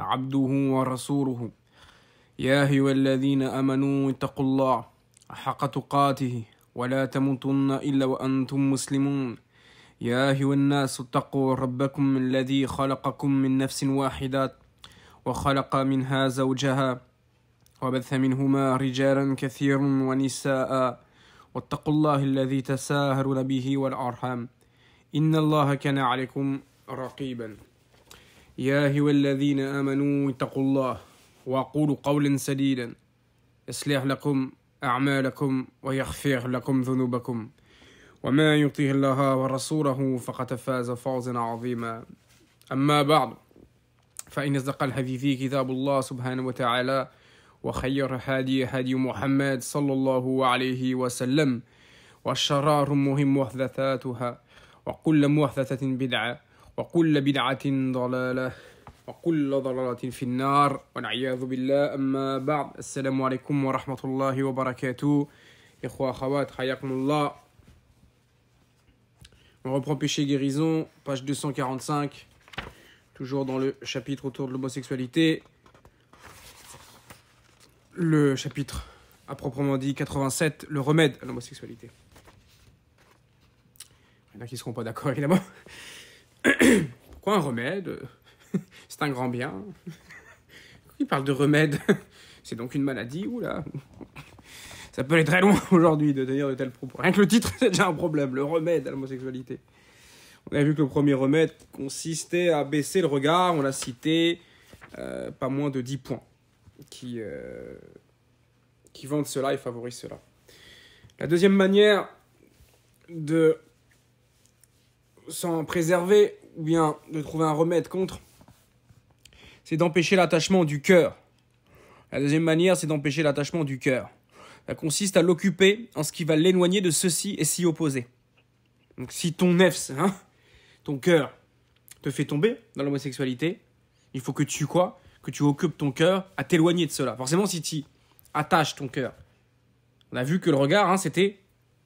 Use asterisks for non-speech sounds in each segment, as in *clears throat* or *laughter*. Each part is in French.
عبده ورسوله يا أيها الذين آمنوا اتقوا الله حق تقاته ولا تموتن إلا وأنتم مسلمون يا أيها الناس اتقوا ربكم الذي خلقكم من نفس واحدة وخلق منها زوجها وبث منهما رجالا كثيرا ونساء واتقوا الله الذي تساهرون به والأرحام إن الله كان عليكم رقيبا يا أيها الذين آمنوا اتقوا الله وقولوا قولا سديدا يصلح لكم أعمالكم ويغفر لكم ذنوبكم وما يطيع الله ورسوله فقد فاز فوزا عظيما أما بعد فإن اصدق الحديث كتاب الله سبحانه وتعالى وخير هادي هادي محمد صلى الله عليه وسلم والشرار مهم محدثاتها وكل محدثة بدعة On reprend Péché Guérison, page 245, toujours dans le chapitre autour de l'homosexualité. Le chapitre, à proprement dit, 87, le remède à l'homosexualité. Il y en a qui ne seront pas d'accord, évidemment. *coughs* Pourquoi un remède *laughs* C'est un grand bien. *laughs* Il parle de remède. *laughs* C'est donc une maladie, là Ça peut aller très loin aujourd'hui de tenir de tels propos. Rien que le titre, c'est déjà un problème. Le remède à l'homosexualité. On a vu que le premier remède consistait à baisser le regard. On l'a cité euh, pas moins de 10 points qui, euh, qui vendent cela et favorisent cela. La deuxième manière de s'en préserver ou bien de trouver un remède contre, c'est d'empêcher l'attachement du cœur. La deuxième manière, c'est d'empêcher l'attachement du cœur. Ça consiste à l'occuper en ce qui va l'éloigner de ceci et s'y opposer. Donc si ton nefs, ton cœur, te fait tomber dans l'homosexualité, il faut que tu quoi Que tu occupes ton cœur à t'éloigner de cela. Forcément, si tu attaches ton cœur, on a vu que le regard, hein, c'était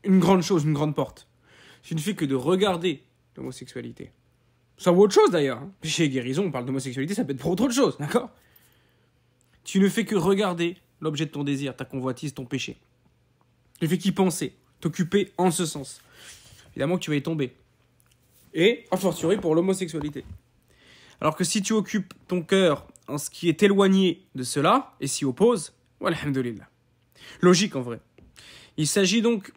une grande chose, une grande porte. ne suffit que de regarder L'homosexualité. Ça vaut autre chose d'ailleurs. Hein. Péché Chez Guérison, on parle d'homosexualité, ça peut être pour autre chose, d'accord Tu ne fais que regarder l'objet de ton désir, ta convoitise, ton péché. Tu ne fais qu'y penser, t'occuper en ce sens. Évidemment que tu vas y tomber. Et, en fortiori, pour l'homosexualité. Alors que si tu occupes ton cœur en ce qui est éloigné de cela et s'y oppose, alhamdulillah. Logique en vrai. Il s'agit donc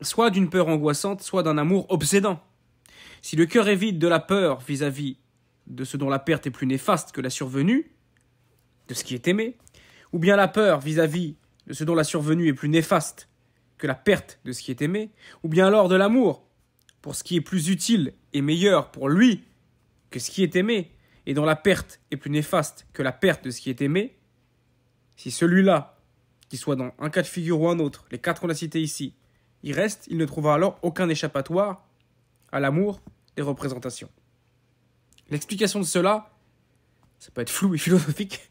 soit d'une peur angoissante, soit d'un amour obsédant. Si le cœur est vide de la peur vis-à-vis de ce dont la perte est plus néfaste que la survenue, de ce qui est aimé, ou bien la peur vis-à-vis de ce dont la survenue est plus néfaste que la perte de ce qui est aimé, ou bien alors de l'amour, pour ce qui est plus utile et meilleur pour lui que ce qui est aimé, et dont la perte est plus néfaste que la perte de ce qui est aimé, si celui-là, qui soit dans un cas de figure ou un autre, les quatre qu'on a cités ici, il reste, il ne trouvera alors aucun échappatoire à l'amour des représentations. L'explication de cela, ça peut être flou et philosophique,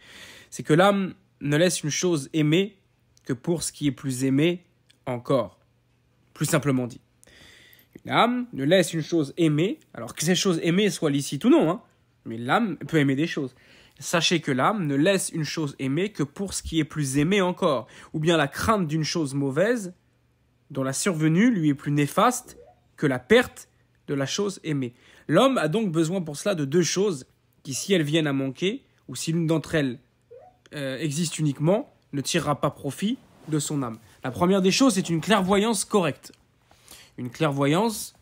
c'est que l'âme ne laisse une chose aimée que pour ce qui est plus aimé encore. Plus simplement dit. Une âme ne laisse une chose aimée, alors que ces chose aimée soit licite ou non, hein, mais l'âme peut aimer des choses. Sachez que l'âme ne laisse une chose aimée que pour ce qui est plus aimé encore, ou bien la crainte d'une chose mauvaise, dont la survenue lui est plus néfaste que la perte de la chose aimée. L'homme a donc besoin pour cela de deux choses qui, si elles viennent à manquer, ou si l'une d'entre elles euh, existe uniquement, ne tirera pas profit de son âme. La première des choses, c'est une clairvoyance correcte. Une clairvoyance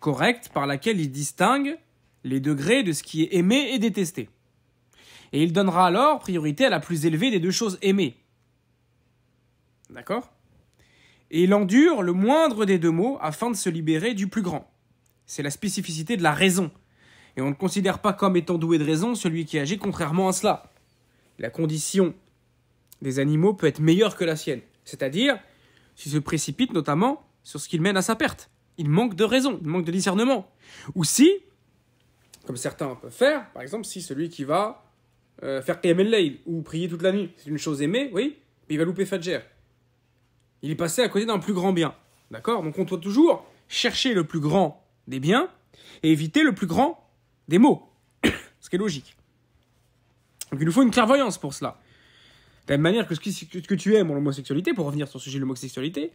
correcte par laquelle il distingue les degrés de ce qui est aimé et détesté. Et il donnera alors priorité à la plus élevée des deux choses aimées. D'accord Et il endure le moindre des deux mots afin de se libérer du plus grand. C'est la spécificité de la raison. Et on ne considère pas comme étant doué de raison celui qui agit contrairement à cela. La condition des animaux peut être meilleure que la sienne. C'est-à-dire, s'il se précipite notamment sur ce qu'il mène à sa perte. Il manque de raison, il manque de discernement. Ou si, comme certains peuvent faire, par exemple, si celui qui va euh, faire Qiyam ou prier toute la nuit, c'est une chose aimée, oui, mais il va louper Fajr. Il est passé à côté d'un plus grand bien. D'accord Donc on doit toujours chercher le plus grand des biens et éviter le plus grand des maux. *coughs* ce qui est logique. Donc il nous faut une clairvoyance pour cela. De la même manière que ce que tu aimes en l'homosexualité, pour revenir sur le sujet de l'homosexualité,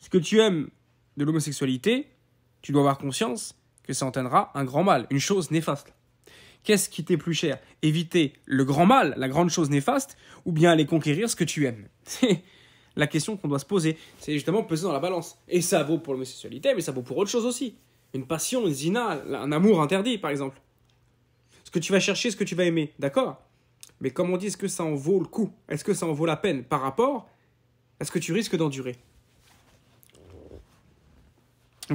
ce que tu aimes de l'homosexualité, tu dois avoir conscience que ça entraînera un grand mal, une chose néfaste. Qu'est-ce qui t'est plus cher Éviter le grand mal, la grande chose néfaste, ou bien aller conquérir ce que tu aimes *laughs* la question qu'on doit se poser. C'est justement peser dans la balance. Et ça vaut pour l'homosexualité, mais ça vaut pour autre chose aussi. Une passion, une zina, un amour interdit, par exemple. Ce que tu vas chercher, ce que tu vas aimer, d'accord Mais comme on dit, est-ce que ça en vaut le coup Est-ce que ça en vaut la peine par rapport à ce que tu risques d'endurer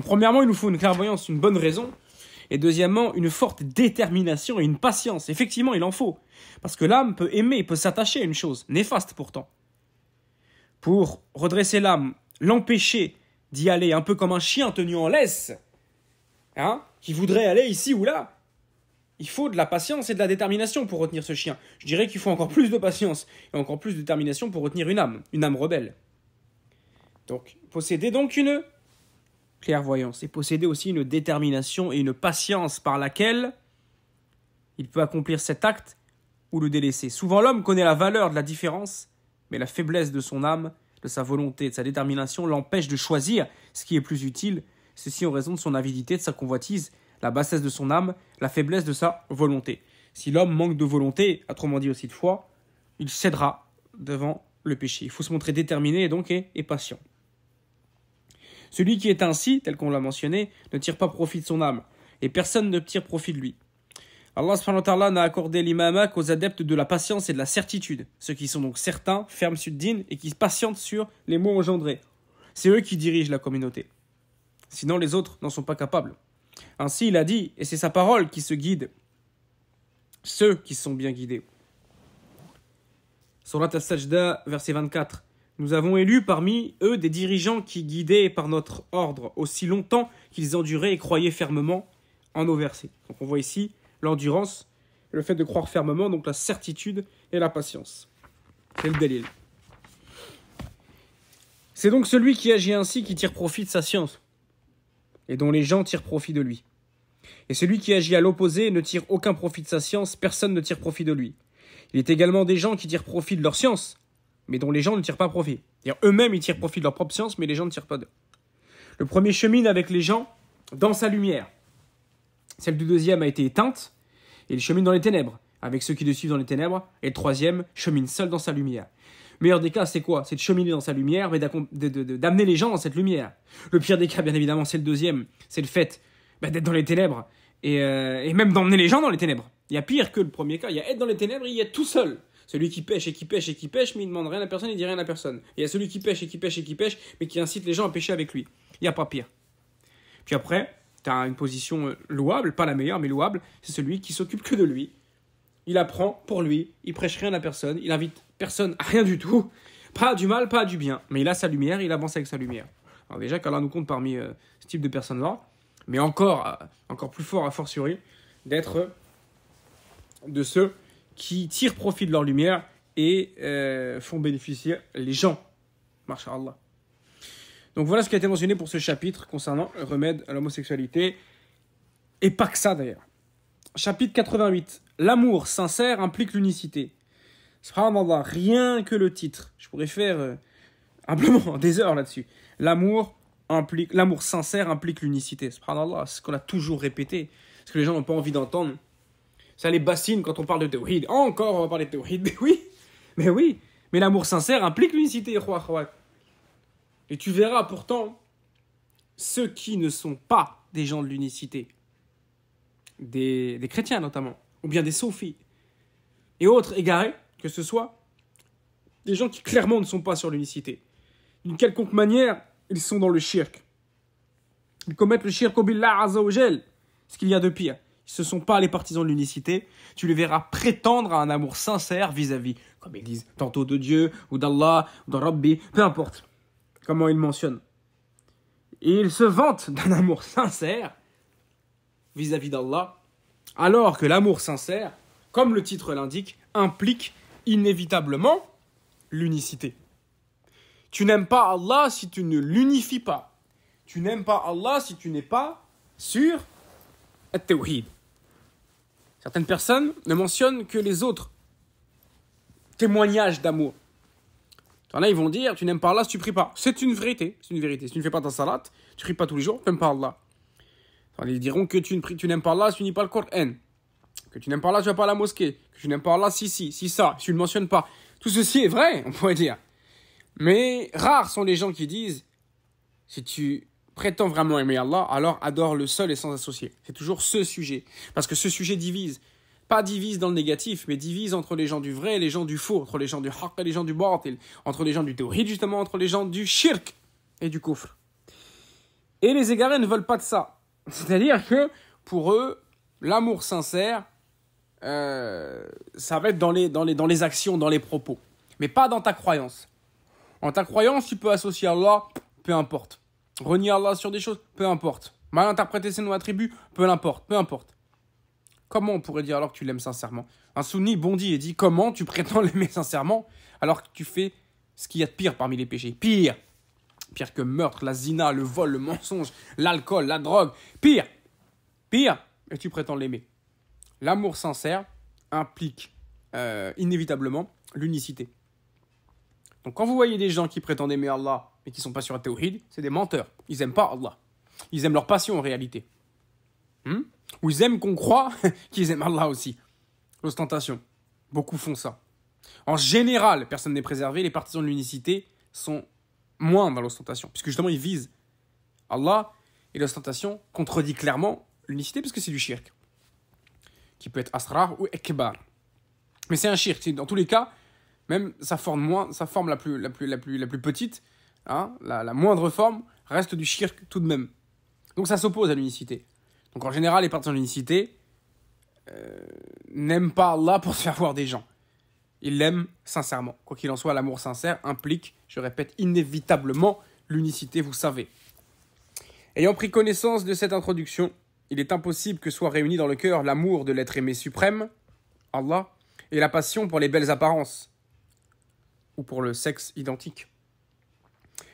Premièrement, il nous faut une clairvoyance, une bonne raison. Et deuxièmement, une forte détermination et une patience. Effectivement, il en faut. Parce que l'âme peut aimer, peut s'attacher à une chose, néfaste pourtant pour redresser l'âme, l'empêcher d'y aller, un peu comme un chien tenu en laisse, hein, qui voudrait aller ici ou là. Il faut de la patience et de la détermination pour retenir ce chien. Je dirais qu'il faut encore plus de patience et encore plus de détermination pour retenir une âme, une âme rebelle. Donc, posséder donc une clairvoyance et posséder aussi une détermination et une patience par laquelle il peut accomplir cet acte ou le délaisser. Souvent l'homme connaît la valeur de la différence mais la faiblesse de son âme, de sa volonté, de sa détermination l'empêche de choisir ce qui est plus utile, ceci en raison de son avidité, de sa convoitise, la bassesse de son âme, la faiblesse de sa volonté. Si l'homme manque de volonté, autrement dit aussi de foi, il cédera devant le péché. Il faut se montrer déterminé et donc et patient. Celui qui est ainsi, tel qu'on l'a mentionné, ne tire pas profit de son âme, et personne ne tire profit de lui. Allah subhanahu n'a accordé l'imamak qu'aux adeptes de la patience et de la certitude, ceux qui sont donc certains, fermes sur din et qui patientent sur les mots engendrés. C'est eux qui dirigent la communauté. Sinon les autres n'en sont pas capables. Ainsi il a dit, et c'est sa parole qui se guide, ceux qui sont bien guidés. Surat al-Sajda, verset 24. Nous avons élu parmi eux des dirigeants qui, guidaient par notre ordre aussi longtemps qu'ils enduraient et croyaient fermement en nos versets. Donc on voit ici l'endurance, le fait de croire fermement, donc la certitude et la patience. C'est le délire. C'est donc celui qui agit ainsi qui tire profit de sa science, et dont les gens tirent profit de lui. Et celui qui agit à l'opposé ne tire aucun profit de sa science, personne ne tire profit de lui. Il est également des gens qui tirent profit de leur science, mais dont les gens ne tirent pas profit. cest eux-mêmes, ils tirent profit de leur propre science, mais les gens ne tirent pas d'eux. Le premier chemine avec les gens dans sa lumière. Celle du deuxième a été éteinte, et il chemine dans les ténèbres, avec ceux qui le suivent dans les ténèbres, et le troisième chemine seul dans sa lumière. meilleur des cas, c'est quoi C'est de cheminer dans sa lumière, mais d'amener les gens dans cette lumière. Le pire des cas, bien évidemment, c'est le deuxième, c'est le fait bah, d'être dans les ténèbres, euh, et, même d'emmener les gens dans les ténèbres. Il y a pire que le premier cas, il y a être dans les ténèbres, et il y a tout seul. Celui qui pêche et qui pêche et qui pêche, mais il ne demande rien à personne, il dit rien à personne. il y a celui qui pêche et qui pêche et qui pêche, mais qui incite les gens à pêcher avec lui. Il n'y a pas pire. Puis après, tu une position euh, louable, pas la meilleure, mais louable, c'est celui qui s'occupe que de lui. Il apprend pour lui, il prêche rien à personne, il invite personne à rien du tout. Pas du mal, pas du bien. Mais il a sa lumière, il avance avec sa lumière. Alors déjà, qu'Allah nous compte parmi euh, ce type de personnes-là, mais encore, euh, encore plus fort à fortiori, d'être de ceux qui tirent profit de leur lumière et font bénéficier les gens. Masha donc voilà ce qui a été mentionné pour ce chapitre concernant le remède à l'homosexualité. Et pas que ça d'ailleurs. Chapitre 88. L'amour sincère implique l'unicité. Subhanallah, rien que le titre. Je pourrais faire euh, humblement *laughs* des heures là-dessus. L'amour implique, l'amour sincère implique l'unicité. Subhanallah, c'est ce qu'on a toujours répété, ce que les gens n'ont pas envie d'entendre. Ça les bassine quand on parle de tawhid. Encore, on va parler de tawhid. *laughs* Oui, mais oui, mais l'amour sincère implique l'unicité, et tu verras pourtant ceux qui ne sont pas des gens de l'unicité, des, chrétiens notamment, ou bien des sophies, et autres égarés, que ce soit, des gens qui clairement ne sont pas sur l'unicité. D'une quelconque manière, ils sont dans le shirk. Ils commettent le shirk au billah ce qu'il y a de pire. Ce ne sont pas les partisans de l'unicité. Tu les verras prétendre à un amour sincère vis-à-vis, -vis, comme ils disent, tantôt de Dieu, ou d'Allah, ou de Rabbi, peu importe comment il mentionne. Et il se vante d'un amour sincère vis-à-vis d'Allah, alors que l'amour sincère, comme le titre l'indique, implique inévitablement l'unicité. Tu n'aimes pas Allah si tu ne l'unifies pas. Tu n'aimes pas Allah si tu n'es pas sûr. at Certaines personnes ne mentionnent que les autres témoignages d'amour. Il ils vont dire, tu n'aimes pas Allah si tu pries pas. C'est une vérité, c'est une vérité. Si tu ne fais pas ta salat, tu pries pas tous les jours, tu n'aimes pas Allah. Ils diront que tu, ne pries, tu n'aimes pas Allah si tu n'y pas le Coran. Que tu n'aimes pas Allah, tu vas pas à la mosquée. Que tu n'aimes pas Allah, si, si, si, ça, si tu ne mentionnes pas. Tout ceci est vrai, *laughs* on pourrait dire. Mais rares sont les gens qui disent, si tu prétends vraiment aimer Allah, alors adore le seul et sans associer. C'est toujours ce sujet. Parce que ce sujet divise pas divise dans le négatif, mais divise entre les gens du vrai et les gens du faux, entre les gens du haqq et les gens du batil, entre les gens du tawhid justement, entre les gens du shirk et du kufr. Et les égarés ne veulent pas de ça. *laughs* C'est-à-dire que pour eux, l'amour sincère, euh, ça va être dans les, dans, les, dans les actions, dans les propos, mais pas dans ta croyance. En ta croyance, tu peux associer Allah, peu importe. Renier Allah sur des choses, peu importe. Mal interpréter ses noms attributs, peu importe, peu importe. Comment on pourrait dire alors que tu l'aimes sincèrement Un sunni bondit et dit Comment tu prétends *laughs* l'aimer sincèrement alors que tu fais ce qu'il y a de pire parmi les péchés Pire Pire que meurtre, la zina, le vol, le mensonge, l'alcool, la drogue. Pire Pire Et tu prétends l'aimer. L'amour sincère implique euh, inévitablement l'unicité. Donc quand vous voyez des gens qui prétendent aimer Allah mais qui sont pas sur la théorie, c'est des menteurs. Ils aiment pas Allah. Ils aiment leur passion en réalité. Hmm? où ils aiment qu'on croit *laughs* qu'ils aiment Allah aussi. L'ostentation. Beaucoup font ça. En général, personne n'est préservé, les partisans de l'unicité sont moins dans l'ostentation, puisque justement ils visent Allah, et l'ostentation contredit clairement l'unicité, parce que c'est du shirk, qui peut être asrar ou ekbar. Mais c'est un shirk, dans tous les cas, même sa forme, moins, sa forme la, plus, petite, hein, la, la moindre forme, reste du shirk tout de même. Donc ça s'oppose à l'unicité. Donc en général, les partisans d'unicité l'unicité euh, n'aiment pas Allah pour se faire voir des gens. Ils l'aiment sincèrement. Quoi qu'il en soit, l'amour sincère implique, je répète, inévitablement l'unicité, vous savez. Ayant pris connaissance de cette introduction, il est impossible que soit réuni dans le cœur l'amour de l'être aimé suprême, Allah, et la passion pour les belles apparences, ou pour le sexe identique.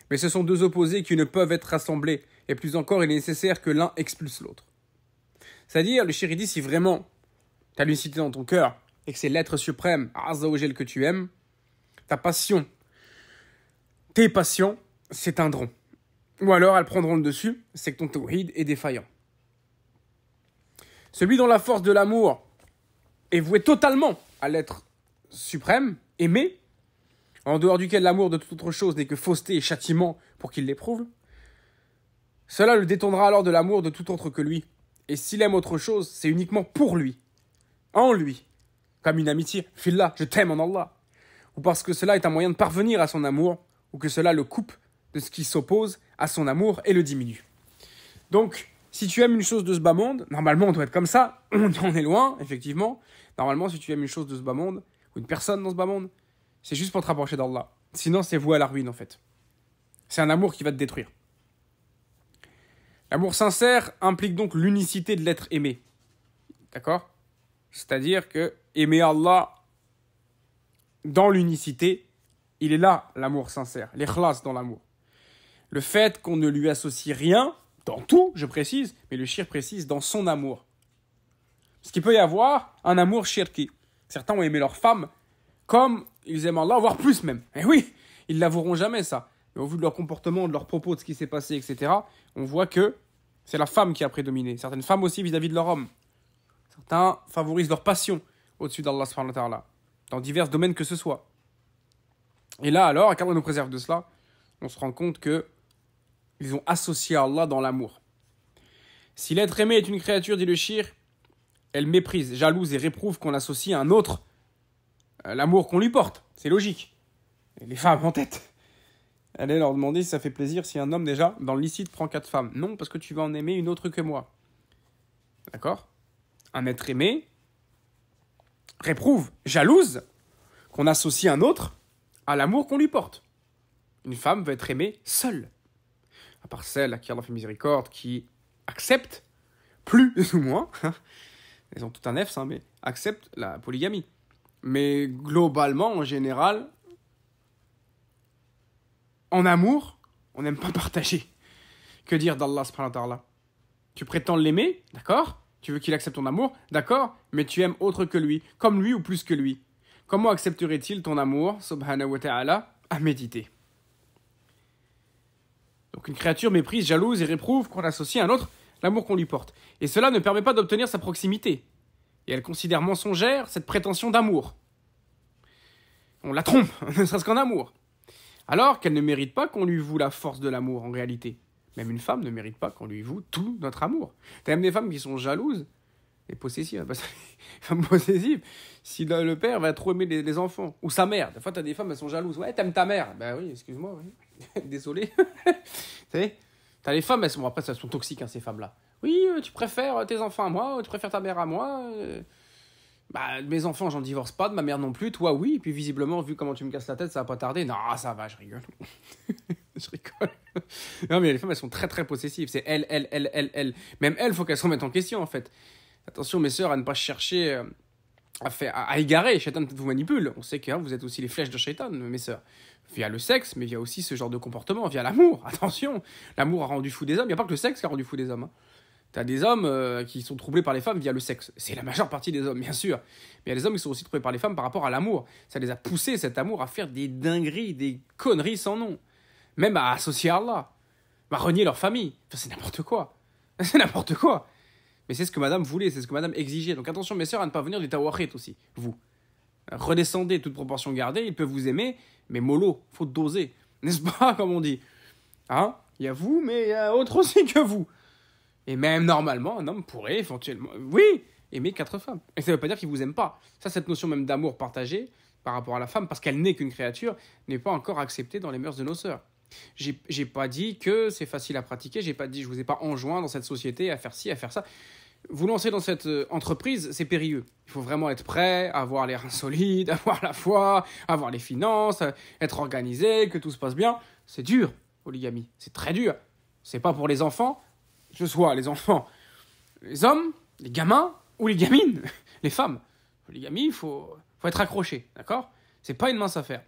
Mais ce sont deux opposés qui ne peuvent être rassemblés, et plus encore il est nécessaire que l'un expulse l'autre. C'est-à-dire, le chéri dit si vraiment tu as l'unicité dans ton cœur et que c'est l'être suprême, Azzawajal, que tu aimes, ta passion, tes passions s'éteindront. Ou alors elles prendront le dessus, c'est que ton tawhid est défaillant. Celui dont la force de l'amour est vouée totalement à l'être suprême, aimé, en dehors duquel l'amour de toute autre chose n'est que fausseté et châtiment pour qu'il l'éprouve, cela le détendra alors de l'amour de tout autre que lui, et s'il aime autre chose, c'est uniquement pour lui, en lui, comme une amitié. là, je t'aime en Allah. Ou parce que cela est un moyen de parvenir à son amour, ou que cela le coupe de ce qui s'oppose à son amour et le diminue. Donc, si tu aimes une chose de ce bas monde, normalement on doit être comme ça, *clears throat* on est loin, effectivement. Normalement, si tu aimes une chose de ce bas monde, ou une personne dans ce bas monde, c'est juste pour te rapprocher d'Allah. Sinon, c'est vous à la ruine en fait. C'est un amour qui va te détruire. L'amour sincère implique donc l'unicité de l'être aimé. D'accord C'est-à-dire que aimer Allah dans l'unicité, il est là l'amour sincère, l'ikhlas dans l'amour. Le fait qu'on ne lui associe rien, dans tout, je précise, mais le shir précise dans son amour. Ce qu'il peut y avoir un amour shirki. Certains ont aimé leur femme comme ils aiment Allah, voire plus même. Eh oui, ils l'avoueront jamais ça. Mais au vu de leur comportement, de leurs propos, de ce qui s'est passé, etc., on voit que c'est la femme qui a prédominé. Certaines femmes aussi vis-à-vis de leur homme. Certains favorisent leur passion au-dessus d'Allah dans divers domaines que ce soit. Et là alors, quand on nous préserve de cela, on se rend compte que ils ont associé Allah dans l'amour. Si l'être aimé est une créature, dit le shir, elle méprise, jalouse et réprouve qu'on associe à un autre euh, l'amour qu'on lui porte. C'est logique. les femmes en tête est leur demander si ça fait plaisir si un homme déjà dans l'icite prend quatre femmes. Non, parce que tu vas en aimer une autre que moi. D'accord Un être aimé réprouve, jalouse, qu'on associe un autre à l'amour qu'on lui porte. Une femme veut être aimée seule. À part celle à qui en fait miséricorde, qui accepte, plus *laughs* ou moins, ils ont tout un F, hein, mais accepte la polygamie. Mais globalement, en général, en amour, on n'aime pas *laughs* partager. Que dire d'Allah subhanahu Tu prétends l'aimer, d'accord Tu veux qu'il accepte ton amour, d'accord Mais tu aimes autre que lui, comme lui ou plus que lui. Comment accepterait-il ton amour, subhanahu wa ta'ala, à méditer Donc une créature méprise, jalouse et réprouve qu'on associe à un autre l'amour qu'on lui porte. Et cela ne permet pas d'obtenir sa proximité. Et elle considère mensongère cette prétention d'amour. On la trompe, *laughs* ne serait-ce qu'en amour. Alors qu'elle ne mérite pas qu'on lui voue la force de l'amour en réalité. Même une femme ne mérite pas qu'on lui voue tout notre amour. T'as même des femmes qui sont jalouses et possessives. Hein, parce que, si le père va trop aimer les, enfants, ou sa mère. Des fois, t'as des femmes, elles sont jalouses. Ouais, t'aimes ta mère. Ben oui, excuse-moi, *laughs* désolé. *laughs* tu t'as les femmes, elles sont, après, elles sont toxiques, hein, ces femmes-là. Oui, euh, tu préfères euh, tes enfants à moi, tu préfères ta mère à moi. Euh, bah, mes enfants, j'en divorce pas, de ma mère non plus, toi oui, puis visiblement, vu comment tu me casses la tête, ça va pas tarder. Non, ça va, je rigole. *laughs* je rigole. Non, mais les femmes, elles sont très très possessives. C'est elle, elle, elle, elle, elle. Même elles, faut qu'elles se remettent en question, en fait. Attention, mes sœurs, à ne pas chercher euh, à, faire, à, égarer. Shaitan vous manipule. On sait que hein, vous êtes aussi les flèches de Shaitan, mes sœurs. Via le sexe, mais via aussi ce genre de comportement, via l'amour. Attention, l'amour a rendu fou des hommes. Il n'y a pas que le sexe qui a rendu fou des hommes. Hein. T'as des hommes euh, qui sont troublés par les femmes via le sexe. C'est la majeure partie des hommes, bien sûr. Mais il y a des hommes qui sont aussi troublés par les femmes par rapport à l'amour. Ça les a poussés, cet amour, à faire des dingueries, des conneries sans nom. Même à associer à Allah. À renier leur famille. Enfin, c'est n'importe quoi. *laughs* C'est n'importe quoi. Mais c'est ce que madame voulait, c'est ce que madame exigeait. Donc attention, mes sœurs, à ne pas venir du tawahit aussi, vous. Redescendez, toute proportion gardée, Ils peut vous aimer, mais mollo, faut doser. N'est-ce pas, *laughs* comme on dit Hein Il y a vous, mais il y a autre aussi que vous. Et même normalement, un homme pourrait éventuellement, oui, aimer quatre femmes. Et ça ne veut pas dire qu'il vous aime pas. Ça, cette notion même d'amour partagé par rapport à la femme, parce qu'elle n'est qu'une créature, n'est pas encore acceptée dans les mœurs de nos sœurs. J'ai pas dit que c'est facile à pratiquer, j'ai pas dit, je vous ai pas enjoint dans cette société à faire ci, à faire ça. Vous lancer dans cette euh, entreprise, c'est périlleux. Il faut vraiment être prêt, avoir l'air reins *laughs* avoir la foi, avoir les finances, être organisé, que tout se passe bien. C'est dur, polygamie. C'est très dur. C'est pas pour les enfants, que ce soit les enfants, les hommes, les gamins ou les gamines, *laughs* les femmes. Les gamines, il faut, faut être accroché, d'accord C'est pas une mince affaire.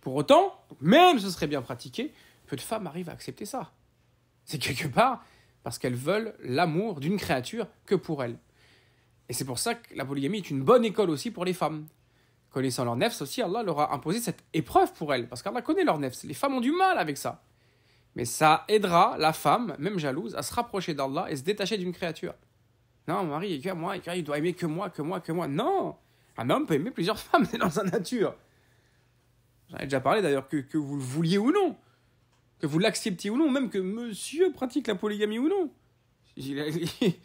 Pour autant, même ce serait bien pratiqué, peu de femmes arrivent à accepter ça. C'est quelque part parce qu'elles veulent l'amour d'une créature que pour elles. Et c'est pour ça que la polygamie est une bonne école aussi pour les femmes. Connaissant leur nefs aussi, Allah leur a imposé cette épreuve pour elles, parce qu'Allah connaît leur nefs. Les femmes ont du mal avec ça. Mais ça aidera la femme, même jalouse, à se rapprocher d'Allah et se détacher d'une créature. Non, Marie, mari, il moi, il doit aimer que moi, que moi, que moi. Non Un homme peut aimer plusieurs *laughs* femmes, c'est dans sa nature. J'en ai déjà parlé d'ailleurs, que, vous le vouliez ou non, que vous l'acceptiez ou non, même que monsieur pratique la polygamie ou non. *laughs*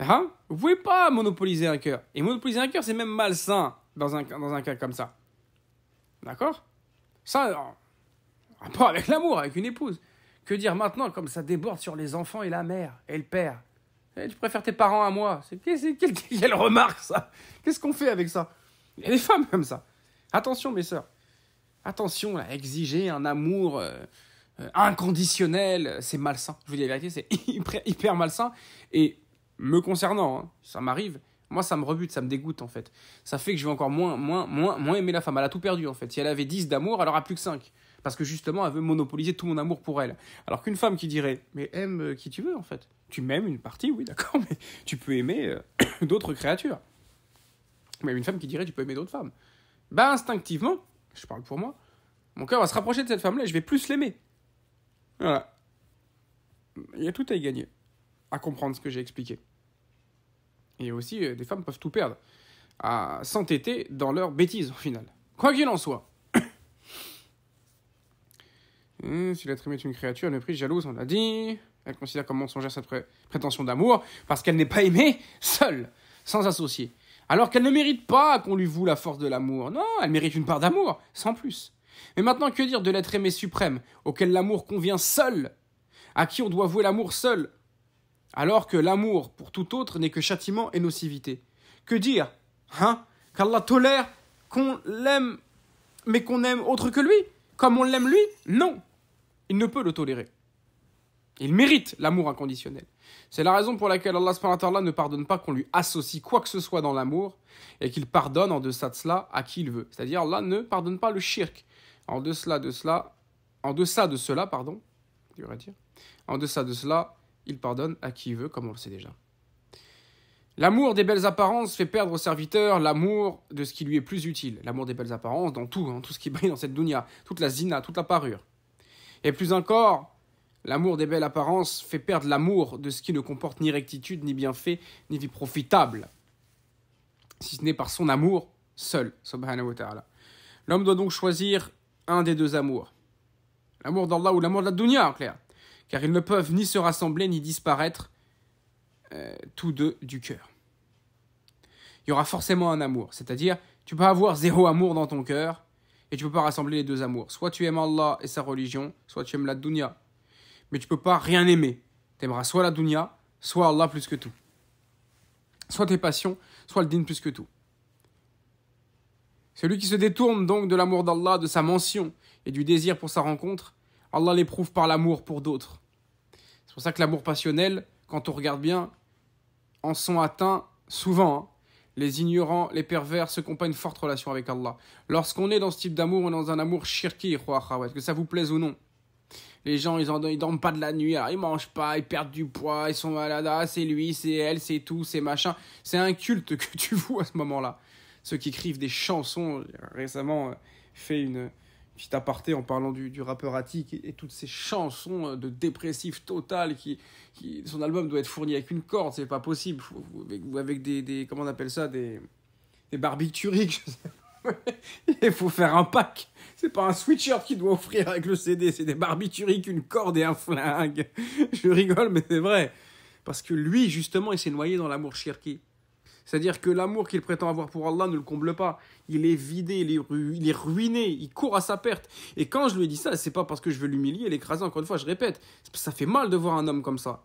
hein vous pouvez pas monopoliser un cœur. Et monopoliser un cœur, c'est même malsain dans un, dans un cas comme ça. D'accord Ça, pas avec l'amour, avec une épouse. Que dire maintenant, comme ça déborde sur les enfants et la mère et le père eh, Tu préfères tes parents à moi *laughs* quelle, remarque ça Qu'est-ce qu'on fait avec ça Il y a des femmes comme ça. Attention, mes sœurs. Attention à exiger un amour euh, euh, inconditionnel. C'est malsain. Je vous dis la vérité, c'est *laughs* hyper, malsain. Et me concernant, hein, ça m'arrive. Moi, ça me rebute, ça me dégoûte en fait. Ça fait que je vais encore moins, moins, moins, moins aimer la femme. Elle a tout perdu en fait. Si elle avait 10 d'amour, elle n'aura plus que 5 parce que justement, elle veut monopoliser tout mon amour pour elle. Alors qu'une femme qui dirait, mais aime euh, qui tu veux en fait. Tu m'aimes une partie, oui, d'accord, mais tu peux aimer euh, *coughs* d'autres créatures. Mais une femme qui dirait, tu peux aimer d'autres femmes. Bah, instinctivement, je parle pour moi, mon cœur va se rapprocher de cette femme-là et je vais plus l'aimer. Voilà. Il y a tout à y gagner, à comprendre ce que j'ai expliqué. Et aussi, euh, des femmes peuvent tout perdre, à s'entêter dans leurs bêtises au final. Quoi qu'il en soit, Hum, si l'être aimé est une créature, elle ne prise jalouse, on l'a dit. Elle considère comme mensongère cette prétention d'amour parce qu'elle n'est pas aimée seule, sans associé. Alors qu'elle ne mérite pas qu'on lui voue la force de l'amour. Non, elle mérite une part d'amour, sans plus. Mais maintenant, que dire de l'être aimé suprême, auquel l'amour convient seul, à qui on doit vouer l'amour seul, alors que l'amour pour tout autre n'est que châtiment et nocivité Que dire Hein Qu'Allah tolère qu'on l'aime, mais qu'on aime autre que lui Comme on l'aime lui Non il ne peut le tolérer. Il mérite l'amour inconditionnel. C'est la raison pour laquelle Allah ne pardonne pas qu'on lui associe quoi que ce soit dans l'amour et qu'il pardonne en deçà de cela à qui il veut. C'est-à-dire Allah ne pardonne pas le shirk. En deçà de cela, en deçà de cela, pardon, dire. En deçà de cela, il pardonne à qui il veut, comme on le sait déjà. L'amour des belles apparences fait perdre au serviteur l'amour de ce qui lui est plus utile. L'amour des belles apparences dans tout, hein, tout ce qui brille dans cette dunya, toute la zina, toute la parure. Et plus encore, l'amour des belles apparences fait perdre l'amour de ce qui ne comporte ni rectitude, ni bienfait, ni vie profitable, si ce n'est par son amour seul, subhanahu wa ta'ala. L'homme doit donc choisir un des deux amours, l'amour d'Allah ou l'amour de la dunya en clair, car ils ne peuvent ni se rassembler ni disparaître euh, tous deux du cœur. Il y aura forcément un amour, c'est-à-dire tu peux avoir zéro amour dans ton cœur, et tu peux pas rassembler les deux amours. Soit tu aimes Allah et sa religion, soit tu aimes la dunya. Mais tu peux pas rien aimer. Tu aimeras soit la dunya, soit Allah plus que tout. Soit tes passions, soit le din plus que tout. Celui qui se détourne donc de l'amour d'Allah, de sa mention et du désir pour sa rencontre, Allah l'éprouve par l'amour pour d'autres. C'est pour ça que l'amour passionnel, quand on regarde bien, en sont atteints souvent, hein les ignorants, les pervers, ceux qui n'ont pas une forte relation avec Allah. Lorsqu'on est dans ce type d'amour, on est dans un amour shirki, que ça vous plaise ou non. Les gens, ils ne dorment pas de la nuit, alors ils mangent pas, ils perdent du poids, ils sont malades, ah, c'est lui, c'est elle, c'est tout, c'est machin. C'est un culte que tu *laughs* vois à ce moment-là. Ceux qui écrivent des chansons, récemment euh, fait une, petit aparté en parlant du, du rappeur Attic et, toutes ces chansons euh, de dépressif total qui, qui, son album doit être fourni avec une corde, c'est pas possible ou avec, des, des, comment on appelle ça des des barbituriques. *laughs* Il faut faire un pack. C'est pas un sweatshirt qui doit offrir avec le CD, c'est des barbituriques, une corde et un flingue. *laughs* Je rigole, mais c'est vrai. Parce que lui, justement, il s'est noyé dans l'amour cherki. C'est-à-dire que l'amour qu'il prétend avoir pour Allah ne le comble pas. Il est vidé, il est, ruiné, il court à sa perte. Et quand je lui dis ça, c'est pas parce que je veux l'humilier, l'écraser, encore une fois, je répète. Ça fait mal de voir un homme comme ça.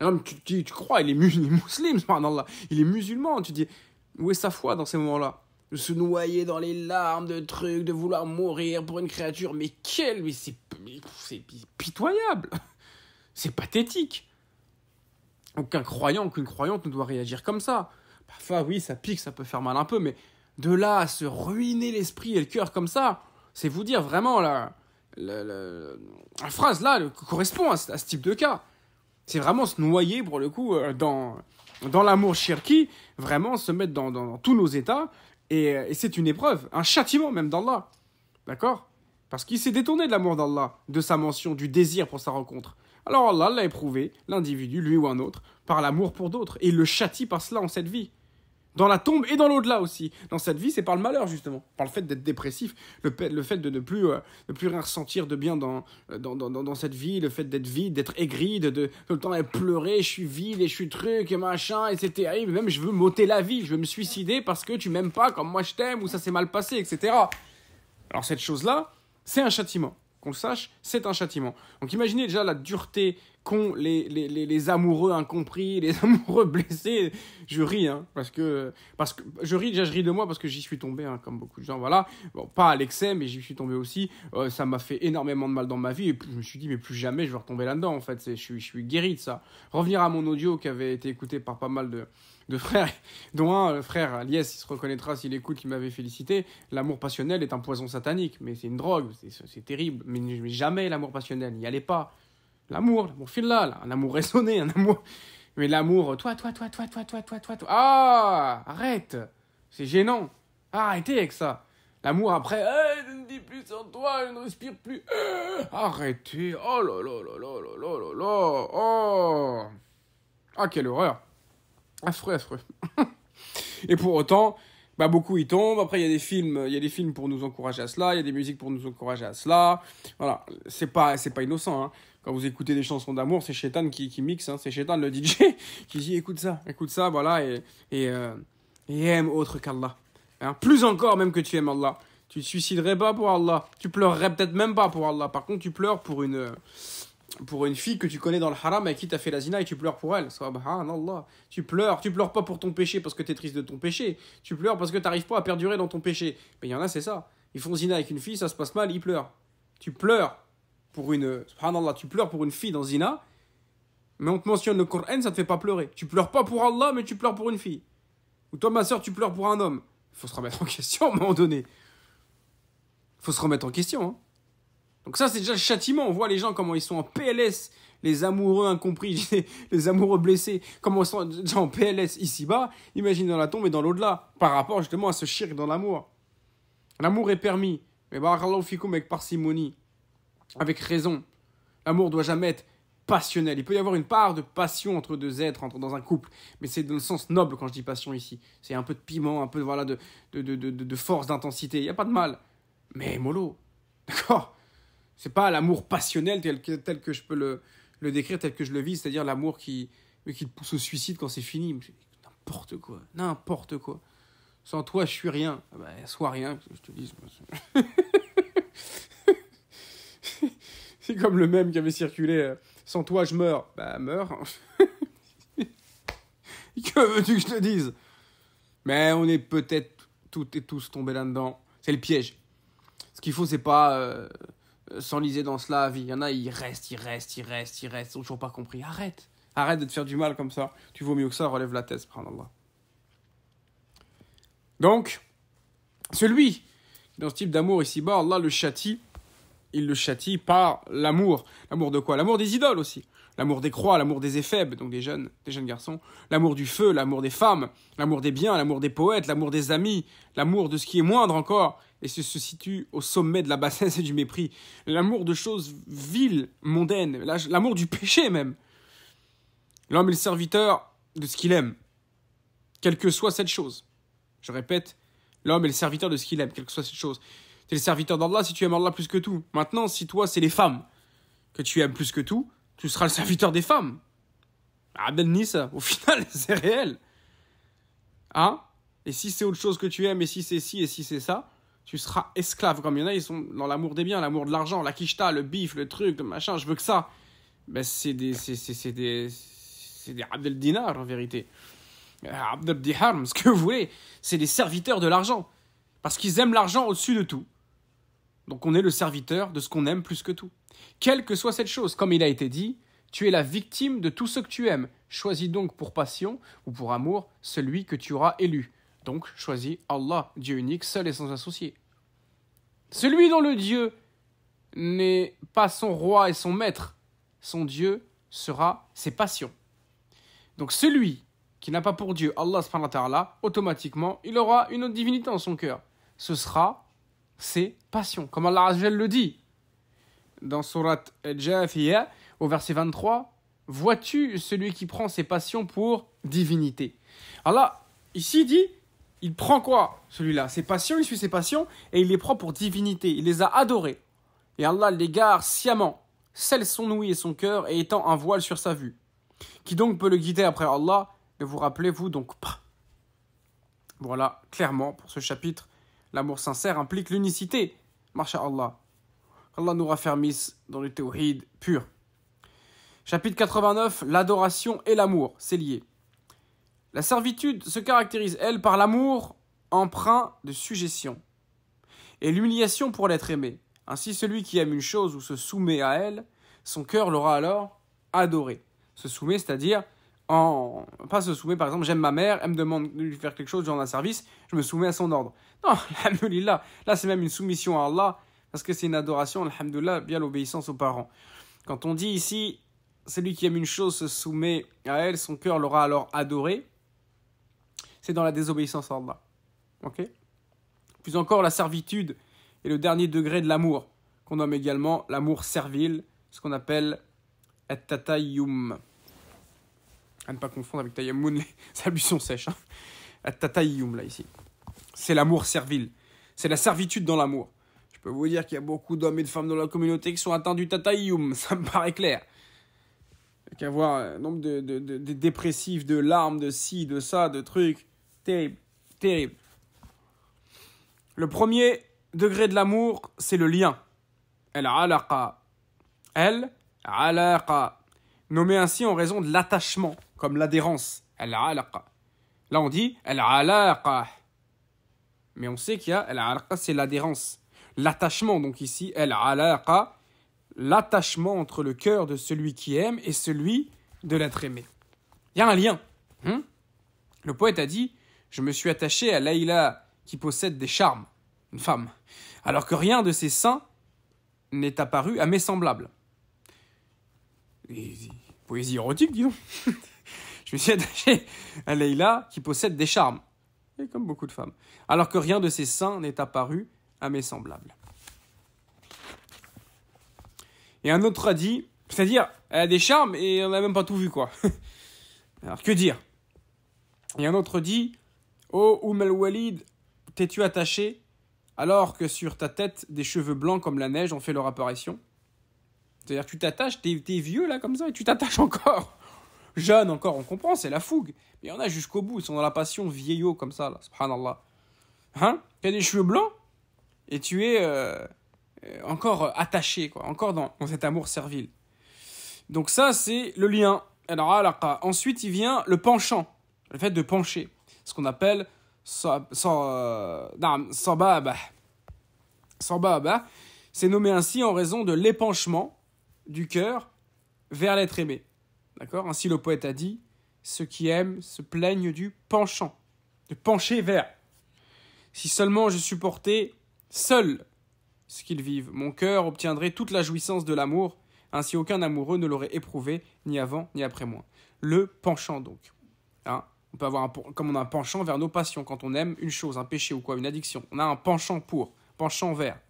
Un homme, tu, crois, il est, mus musulman, Il est musulman, tu dis, où est sa foi dans ces moments-là De se noyer dans les larmes, de trucs, de vouloir mourir pour une créature. Mais quel, mais c'est pitoyable. C'est pathétique. Aucun croyant, aucune croyante ne doit réagir comme ça. Parfois, oui, ça pique, ça peut faire mal un peu, mais de là à se ruiner l'esprit et le cœur comme ça, c'est vous dire vraiment la, phrase là correspond à, ce type de cas. C'est vraiment se noyer pour le coup euh, dans, dans l'amour shirki, vraiment se mettre dans, tous nos états, et, euh, et c'est une épreuve, un châtiment même d'Allah. D'accord Parce qu'il s'est détourné de l'amour d'Allah, de sa mention, du désir pour sa rencontre alors Allah l'a éprouvé, l'individu, lui ou un autre, par l'amour pour d'autres, et il le châtie par cela en cette vie. Dans la tombe et dans l'au-delà aussi. Dans cette vie, c'est par le malheur, justement, par le fait d'être dépressif, le, fait de ne plus, euh, plus rien ressentir de bien euh, dans, dans, cette vie, le fait d'être vide, d'être aigri, de, tout le temps pleurer, je suis vide et je suis truc et machin, et c'est terrible, même je veux m'ôter la vie, je veux me suicider parce que tu m'aimes pas comme moi je t'aime, ou ça s'est mal passé, etc. Alors cette chose-là, c'est un châtiment qu'on sache, c'est un châtiment. Donc imaginez déjà la dureté qu'ont les, amoureux incompris, les *laughs* amoureux blessés. Je ris, hein, parce que, parce que je ris, déjà je ris de moi parce que j'y suis tombé, hein, comme beaucoup de gens, voilà. Bon, pas à l'excès, mais j'y suis tombé aussi. Euh, ça m'a fait énormément de mal dans ma vie, et je me suis dit, mais plus jamais je vais retomber là-dedans, en fait. Je suis, je suis guéri de ça. Revenir à mon audio qui avait été écouté par pas mal de, de frères, *laughs* dont un, le euh, frère Aliès, il se reconnaîtra s'il écoute, qui m'avait félicité. L'amour passionnel est un poison satanique, mais c'est une drogue, c'est terrible. Mais, jamais l'amour passionnel, n'y allez pas. L'amour, l'amour fil là, un amour raisonné, un amour. Mais l'amour, toi, toi, toi, toi, toi, toi, toi, toi, toi. Ah, arrête C'est gênant. Arrêtez avec ça. L'amour après, euh, je ne dis plus sans toi, je ne respire plus. Euh, arrêtez. Oh là là là là là là là là. Oh. Ah, quelle horreur. Affreux, affreux. *laughs* Et pour autant, bah, beaucoup y tombent. Après, il y a des films, il y a des films pour nous encourager à cela, il y a des musiques pour nous encourager à cela. Voilà, c'est pas, c'est pas innocent. Hein. Quand vous écoutez des chansons d'amour, c'est Shetan qui, mixe, hein. c'est Shetan le DJ *laughs* qui dit écoute ça, écoute ça, voilà, et, et, euh, et aime autre qu'Allah. Hein. Plus encore même que tu aimes Allah. Tu te suiciderais pas pour Allah. Tu pleurerais peut-être même pas pour Allah. Par contre, tu pleures pour une, euh, pour une fille que tu connais dans le haram et qui t'a fait la zina et tu pleures pour elle. Subhanallah. Tu pleures, tu pleures pas pour ton péché parce que t'es triste de ton péché. Tu pleures parce que t'arrives pas à perdurer dans ton péché. Mais il y en a, c'est ça. Ils font zina avec une fille, ça se passe mal, ils pleurent. Tu pleures pour une. Subhanallah, tu pleures pour une fille dans zina, mais on te mentionne le Coran, ça te fait pas pleurer. Tu pleures pas pour Allah, mais tu pleures pour une fille. Ou toi, ma soeur, tu pleures pour un homme. Faut se remettre en question à un moment donné. Faut se remettre en question, hein. Donc ça, c'est déjà le châtiment. On voit les gens, comment ils sont en PLS, les amoureux incompris, *laughs* les amoureux blessés, comment ils sont déjà en PLS ici-bas. Imagine dans la tombe et dans l'au-delà, par rapport justement à ce shirk dans l'amour. L'amour est permis, mais avec parcimonie, avec raison. L'amour doit jamais être passionnel. Il peut y avoir une part de passion entre deux êtres, entre dans un couple, mais c'est dans le sens noble quand je dis passion ici. C'est un peu de piment, un peu voilà de, de, de, de force, d'intensité. Il n'y a pas de mal. Mais mollo, *laughs* d'accord c'est pas l'amour passionnel tel que, tel que je peux le, le décrire, tel que je le vis, c'est-à-dire l'amour qui, qui te pousse au suicide quand c'est fini. N'importe quoi, n'importe quoi. Sans toi, je suis rien. Ah bah, sois rien, je te dis. c'est *laughs* comme le même qui avait circulé. Euh, sans toi, je meurs. Bah, meurs. *laughs* que veux-tu que je te dise Mais on est peut-être toutes et tous tombés là-dedans. C'est le piège. Ce qu'il faut, c'est pas euh, euh, s'enliser dans cela Il y en a, ils restent, ils restent, ils restent, ils restent, ils toujours pas compris. Arrête Arrête de te faire du mal comme ça. Tu vaux mieux que ça, relève la tête, subhanallah. Donc, celui dans ce type d'amour ici-bas, Allah le châtie, il le châtie par l'amour. L'amour de quoi L'amour des idoles aussi. L'amour des croix, l'amour des éphèbes, donc des jeunes, des jeunes garçons. L'amour du feu, l'amour des femmes, l'amour des biens, l'amour des poètes, l'amour des amis, l'amour de ce qui est moindre encore, et se situe au sommet de la bassesse et *laughs* du mépris. L'amour de choses viles, mondaines, l'amour du péché même. L'homme est le serviteur de ce qu'il aime, quelle que soit cette chose. Je répète, l'homme est le serviteur de ce qu'il aime, quelle que soit cette chose. Tu es le serviteur d'Allah si tu aimes Allah plus que tout. Maintenant, si toi, c'est les femmes que tu aimes plus que tout, tu seras le serviteur des femmes. Abdel Nissa, au *laughs* final, c'est réel. Hein Et si c'est autre chose que tu aimes, et si c'est ci, et si c'est ça, tu seras esclave. Comme il y en a, ils sont dans l'amour des biens, l'amour de l'argent, la quicheta, le bif, le truc, le machin, je veux que ça. Ben, c'est des, c'est, c'est, des, c'est des Abdel Dinar en vérité. Euh, Abdel Dinar, ce que vous voulez, c'est des serviteurs de l'argent. Parce qu'ils aiment l'argent au-dessus de tout. Donc on est le serviteur de ce qu'on aime plus que tout. Quelle que soit cette chose, comme il a été dit, tu es la victime de tout ce que tu aimes. Choisis donc pour passion ou pour amour celui que tu auras élu. Donc choisis Allah, Dieu unique, seul et sans associé. Celui dont le Dieu n'est pas son roi et son maître, son Dieu sera ses passions. Donc celui qui n'a pas pour Dieu Allah automatiquement, il aura une autre divinité en son cœur. Ce sera ses passions. Comme Allah le dit dans Surat Jafiyah, au verset 23, Vois-tu celui qui prend ses passions pour divinité Allah, ici, dit il prend quoi Celui-là, ses passions, il suit ses passions et il les prend pour divinité. Il les a adorées. Et Allah les l'égare sciemment, scelle son ouïe et son cœur et étend un voile sur sa vue. Qui donc peut le guider après Allah Ne vous rappelez-vous donc pas. Voilà, clairement, pour ce chapitre, l'amour sincère implique l'unicité. Marcha Allah. Allah nous raffermisse dans le tawhid pur. Chapitre 89, l'adoration et l'amour, c'est lié. La servitude se caractérise, elle, par l'amour empreint de suggestion et l'humiliation pour l'être aimé. Ainsi, celui qui aime une chose ou se soumet à elle, son cœur l'aura alors adoré. Se soumet, c'est-à-dire en pas se soumet. par exemple j'aime ma mère elle me demande de lui faire quelque chose dans un service je me soumets à son ordre non *laughs* alhamdoulilah là c'est même une soumission à Allah parce que c'est une adoration alhamdoulilah bien l'obéissance aux parents quand on dit ici celui qui aime une chose se soumet à elle son cœur l'aura alors adoré c'est dans la désobéissance à Allah. Ok Plus encore, la servitude est le dernier degré de l'amour, qu'on nomme également l'amour servile, ce qu'on appelle at À ne pas confondre avec tayammun, les *laughs* ablutions sèches. Hein. là, ici. C'est l'amour servile. C'est la servitude dans l'amour. Je peux vous dire qu'il y a beaucoup d'hommes et de femmes dans la communauté qui sont atteints du tatayyum, *laughs* ça me paraît clair qu'avoir un nombre de, de, de, de, dépressifs, de larmes, de ci, de ça, de trucs. Terrible, terrible. Le premier degré de l'amour, c'est le lien. Elle alaqa. l'air alaqa. Nommé ainsi en raison de l'attachement, comme l'adhérence. Elle alaqa. Là, on dit elle alaqa. Mais on sait qu'il y a alaqa, c'est l'adhérence. L'attachement, donc ici, l'air alaqa. L'attachement entre le cœur de celui qui aime et celui de l'être aimé. Il y a un lien. Hein le poète a dit je me suis attaché à Layla qui possède des charmes, une femme, alors que rien de ses saints n'est apparu à mes semblables. poésie érotique, disons. *laughs* je me suis attaché à Leïla qui possède des charmes, et comme beaucoup de femmes, alors que rien de ses seins n'est apparu à mes semblables. Et un autre a dit, c'est-à-dire, elle a des charmes et on n'a même pas tout vu, quoi. *laughs* Alors que dire Et un autre dit, oh, walid t'es-tu attaché alors que sur ta tête, des cheveux blancs comme la neige ont fait leur apparition C'est-à-dire, tu t'attaches, t'es, vieux là comme ça et tu t'attaches encore *laughs* Jeune encore, on comprend, c'est la fougue. Mais il y en a jusqu'au bout, ils sont dans la passion vieillot comme ça là, subhanallah. Hein T'as des cheveux blancs et tu es euh, euh, encore attaché, quoi, encore dans, cet amour servile. Donc ça, c'est le lien. Alors, Ensuite, il vient le penchant, le fait de pencher ce qu'on appelle euh, Sababah. baba c'est nommé ainsi en raison de l'épanchement du cœur vers l'être aimé. D'accord Ainsi le poète a dit Ceux qui aiment se plaignent du penchant, de pencher vers. Si seulement je supportais seul ce qu'ils vivent, mon cœur obtiendrait toute la jouissance de l'amour, ainsi aucun amoureux ne l'aurait éprouvé, ni avant, ni après moi. Le penchant donc. Hein on peut avoir comme on a un penchant vers nos passions quand on aime une chose, un péché ou quoi, une addiction. On a un penchant pour, penchant vers.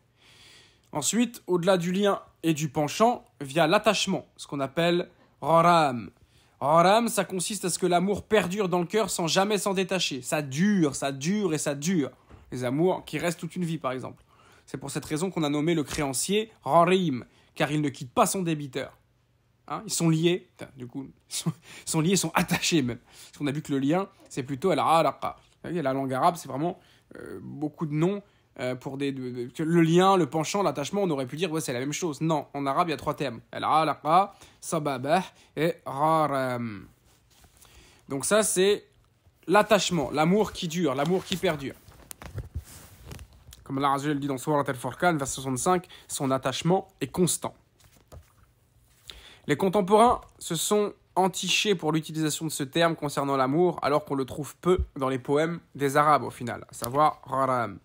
Ensuite, au-delà du lien et du penchant, via l'attachement, ce qu'on appelle roram. Roram, ça consiste à ce que l'amour perdure dans le cœur sans jamais s'en détacher. Ça dure, ça dure et ça dure. Les amours qui restent toute une vie, par exemple. C'est pour cette raison qu'on a nommé le créancier rorim, car il ne quitte pas son débiteur. Hein, ils sont liés, du coup, *laughs* ils sont, liés, ils sont attachés même. Parce qu'on a vu que le lien, c'est plutôt al araqa La langue arabe, c'est vraiment euh, beaucoup de noms euh, pour des. le lien, le penchant, l'attachement, on aurait pu dire, ouais, c'est la même chose. Non, en arabe, il y a trois termes al araqa sababah et raram. Donc, ça, c'est l'attachement, l'amour qui dure, l'amour qui perdure. Comme Allah dit dans Surat al-Furqan, verset 65, son attachement est constant. Les contemporains se sont entichés pour l'utilisation de ce terme concernant l'amour, alors qu'on le trouve peu dans les poèmes des Arabes au final, à savoir Raram.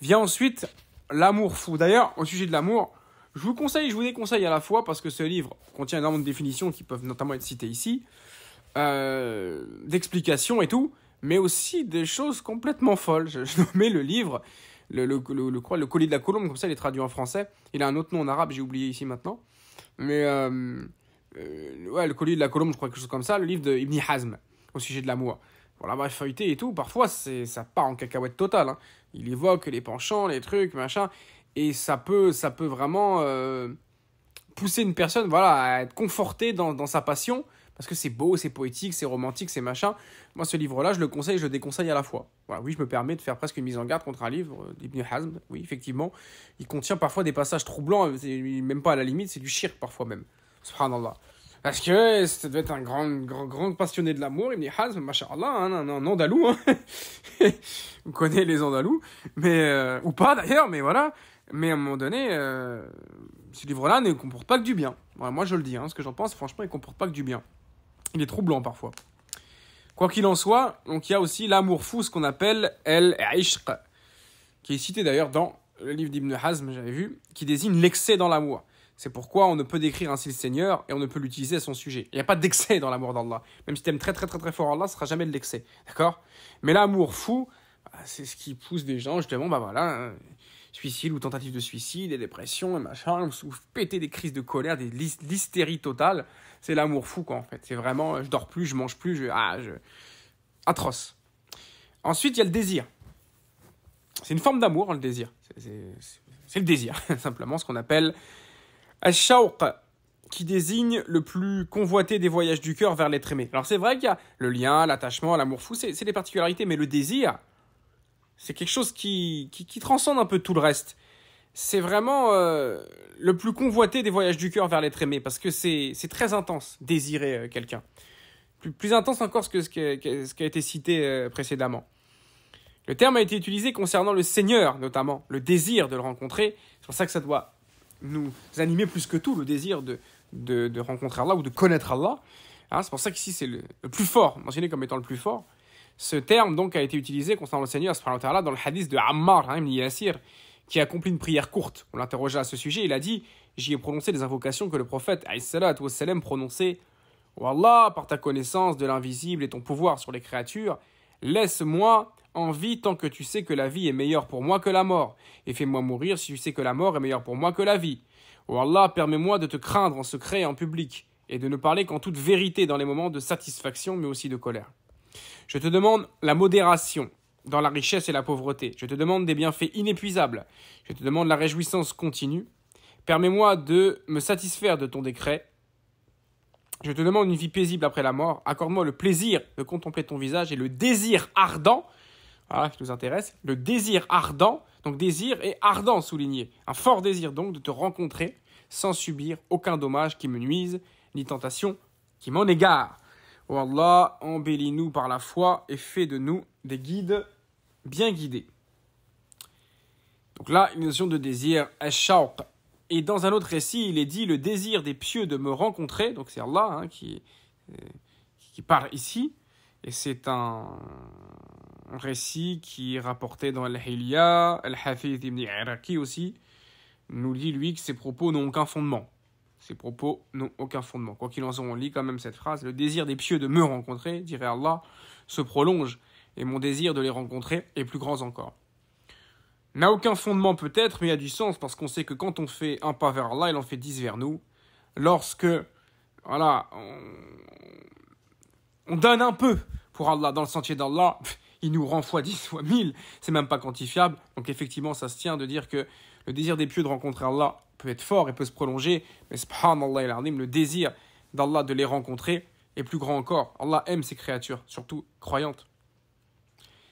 Vient ensuite L'amour fou. D'ailleurs, au sujet de l'amour, je vous conseille, je vous déconseille à la fois parce que ce livre contient énormément de définitions qui peuvent notamment être citées ici, euh, d'explications et tout, mais aussi des choses complètement folles. Je, mets le livre, le, le, le, de la colombe, comme ça il est traduit en français. Il a un autre nom en arabe, j'ai oublié ici maintenant. Mais euh, euh, ouais, le colis de la colombe, je crois, quelque chose comme ça, le livre de Ibn Hazm, au sujet de l'amour. voilà bref feuilleté et tout, parfois, c'est, ça part en cacahuète totale. Hein. Il évoque les penchants, les trucs, machin, et ça peut, ça peut vraiment euh, pousser une personne voilà, à être confortée dans, dans sa passion parce que c'est beau, c'est poétique, c'est romantique, c'est machin. Moi, ce livre-là, je le conseille et je le déconseille à la fois. oui, je me permets de faire presque une mise en garde contre un livre euh, d'Ibn Hazm. Oui, effectivement, il contient parfois des passages troublants, euh, même pas à la limite, c'est du shirk parfois même. Subhanallah. Parce que ça devait être un grand, grand, grand passionné de l'amour, Ibn Hazm, machin, hein, un, un Andalou. Hein. *laughs* On connaît les Andalous, mais, euh, ou pas d'ailleurs, mais voilà. Mais à un moment donné, ce livre-là ne comporte pas que du bien. moi, je le dis, hein, ce que j'en pense, franchement, il ne comporte pas que du bien il est troublant parfois. Quoi qu'il en soit, donc il y a aussi l'amour fou, ce qu'on appelle el-ishq, qui est cité d'ailleurs dans le livre d'Ibn Hazm, j'avais vu, qui désigne l'excès dans l'amour. C'est pourquoi on ne peut décrire ainsi le Seigneur et on ne peut l'utiliser à son sujet. Il n'y a pas d'excès dans l'amour d'Allah. Même si tu aimes très très très très fort Allah, ce ne sera jamais de l'excès. D'accord Mais l'amour fou, bah, c'est ce qui pousse des gens justement, bah voilà, hein, suicide ou tentative de suicide, des dépressions et machin, ou péter des crises de colère, des l'hystérie totale. C'est l'amour fou, quoi, en fait. C'est vraiment, je dors plus, je mange plus, je. Ah, Atroce. Ensuite, il y a le désir. C'est une forme d'amour, le désir. C'est le désir, *laughs* simplement, ce qu'on appelle qui désigne le plus convoité des voyages du cœur vers l'être aimé. Alors, c'est vrai qu'il y a le lien, l'attachement, l'amour fou, c'est des particularités, mais le désir, c'est quelque chose qui, transcende un peu tout le reste. C'est vraiment euh, le plus convoité des voyages du cœur vers l'être aimé, parce que c'est très intense, désirer euh, quelqu'un. Plus, intense encore que ce, que, qui a été cité euh, précédemment. Le terme a été utilisé concernant le Seigneur, notamment, le désir de le rencontrer. C'est pour ça que ça doit nous animer plus que tout, le désir de, rencontrer Allah ou de connaître Allah. Hein, c'est pour ça qu'ici, c'est le, plus fort, mentionné comme étant le plus fort. Ce terme donc a été utilisé concernant le Seigneur dans le hadith de Ammar qui hein, ibn Yasir, qui accomplit une prière courte. On l'interrogea à ce sujet, il a dit J'y ai prononcé les invocations que le prophète wassalam, prononçait Voilà, oh Allah, par ta connaissance de l'invisible et ton pouvoir sur les créatures, laisse-moi en vie tant que tu sais que la vie est meilleure pour moi que la mort, et fais-moi mourir si tu sais que la mort est meilleure pour moi que la vie. O oh Allah, permets-moi de te craindre en secret et en public, et de ne parler qu'en toute vérité dans les moments de satisfaction mais aussi de colère. Je te demande la modération dans la richesse et la pauvreté. Je te demande des bienfaits inépuisables. Je te demande la réjouissance continue. Permets-moi de me satisfaire de ton décret. Je te demande une vie paisible après la mort. Accorde-moi le plaisir de contempler ton visage et le désir ardent, voilà qui nous intéresse, le désir ardent, donc désir et ardent souligné, un fort désir donc de te rencontrer sans subir aucun dommage qui me nuise, ni tentation qui m'en égare. Oh Allah, embellis-nous par la foi et fais de nous des guides bien guidés. Donc là, une notion de désir, ash-shawq, Et dans un autre récit, il est dit le désir des pieux de me rencontrer. Donc c'est Allah hein, qui, euh, qui parle ici. Et c'est un, récit qui est rapporté dans Al-Hilya, Al-Hafiz ibn Iraqi aussi, nous dit lui que ces propos n'ont aucun fondement. Ces propos n'ont aucun fondement. Quoi qu'il en soit, on lit quand même cette phrase. Le désir des pieux de me rencontrer, dirait Allah, se prolonge, et mon désir de les rencontrer est plus grand encore. N'a aucun fondement peut-être, mais il y a du sens, parce qu'on sait que quand on fait un pas vers Allah, il en fait dix vers nous. Lorsque, voilà, on, donne un peu pour Allah, dans le sentier d'Allah, il nous rend fois dix, fois mille. C'est même pas quantifiable. Donc effectivement, ça se tient de dire que le désir des pieux de rencontrer Allah peut être fort et peut se prolonger, mais le désir d'Allah de les rencontrer est plus grand encore. Allah aime ses créatures, surtout croyantes.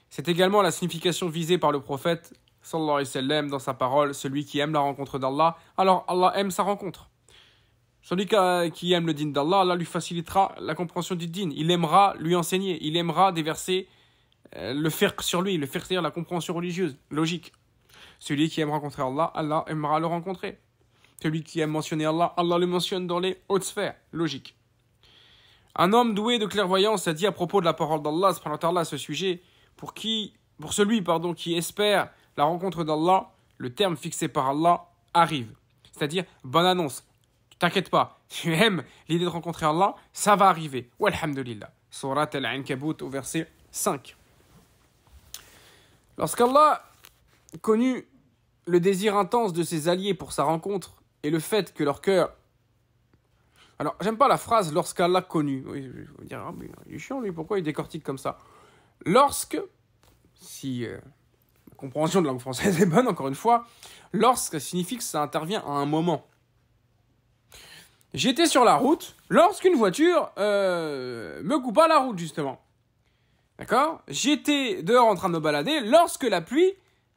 C'est également la signification visée par le prophète sallallahu alayhi wa dans sa parole, celui qui aime la rencontre d'Allah, alors Allah aime sa rencontre. Celui qui euh, aime le dîne d'Allah, Allah lui facilitera la compréhension du dîne. Il aimera lui enseigner, il aimera déverser euh, le fer sur lui, le faire cest la compréhension religieuse, logique. Celui qui aime rencontrer Allah, Allah aimera le rencontrer. Celui qui aime mentionner Allah, Allah le mentionne dans les hautes sphères. Logique. Un homme doué de clairvoyance a dit à propos de la parole d'Allah, à ce sujet, pour, qui, pour celui pardon, qui espère la rencontre d'Allah, le terme fixé par Allah arrive. C'est-à-dire, bonne annonce. T'inquiète pas, tu aimes l'idée de rencontrer Allah, ça va arriver. Walhamdulillah. Surat al-Ankabut au verset 5. Lorsqu'Allah connu le désir intense de ses alliés pour sa rencontre et le fait que leur cœur. Alors, j'aime pas la phrase lorsqu'Allah connu. Oui, je dire, ah, il est chiant lui, pourquoi il décortique comme ça Lorsque, si la euh, compréhension de langue française est bonne, encore une fois, lorsque signifie que ça intervient à un moment. J'étais sur la route lorsqu'une voiture euh, me coupa la route, justement. D'accord J'étais dehors en train de me balader lorsque la pluie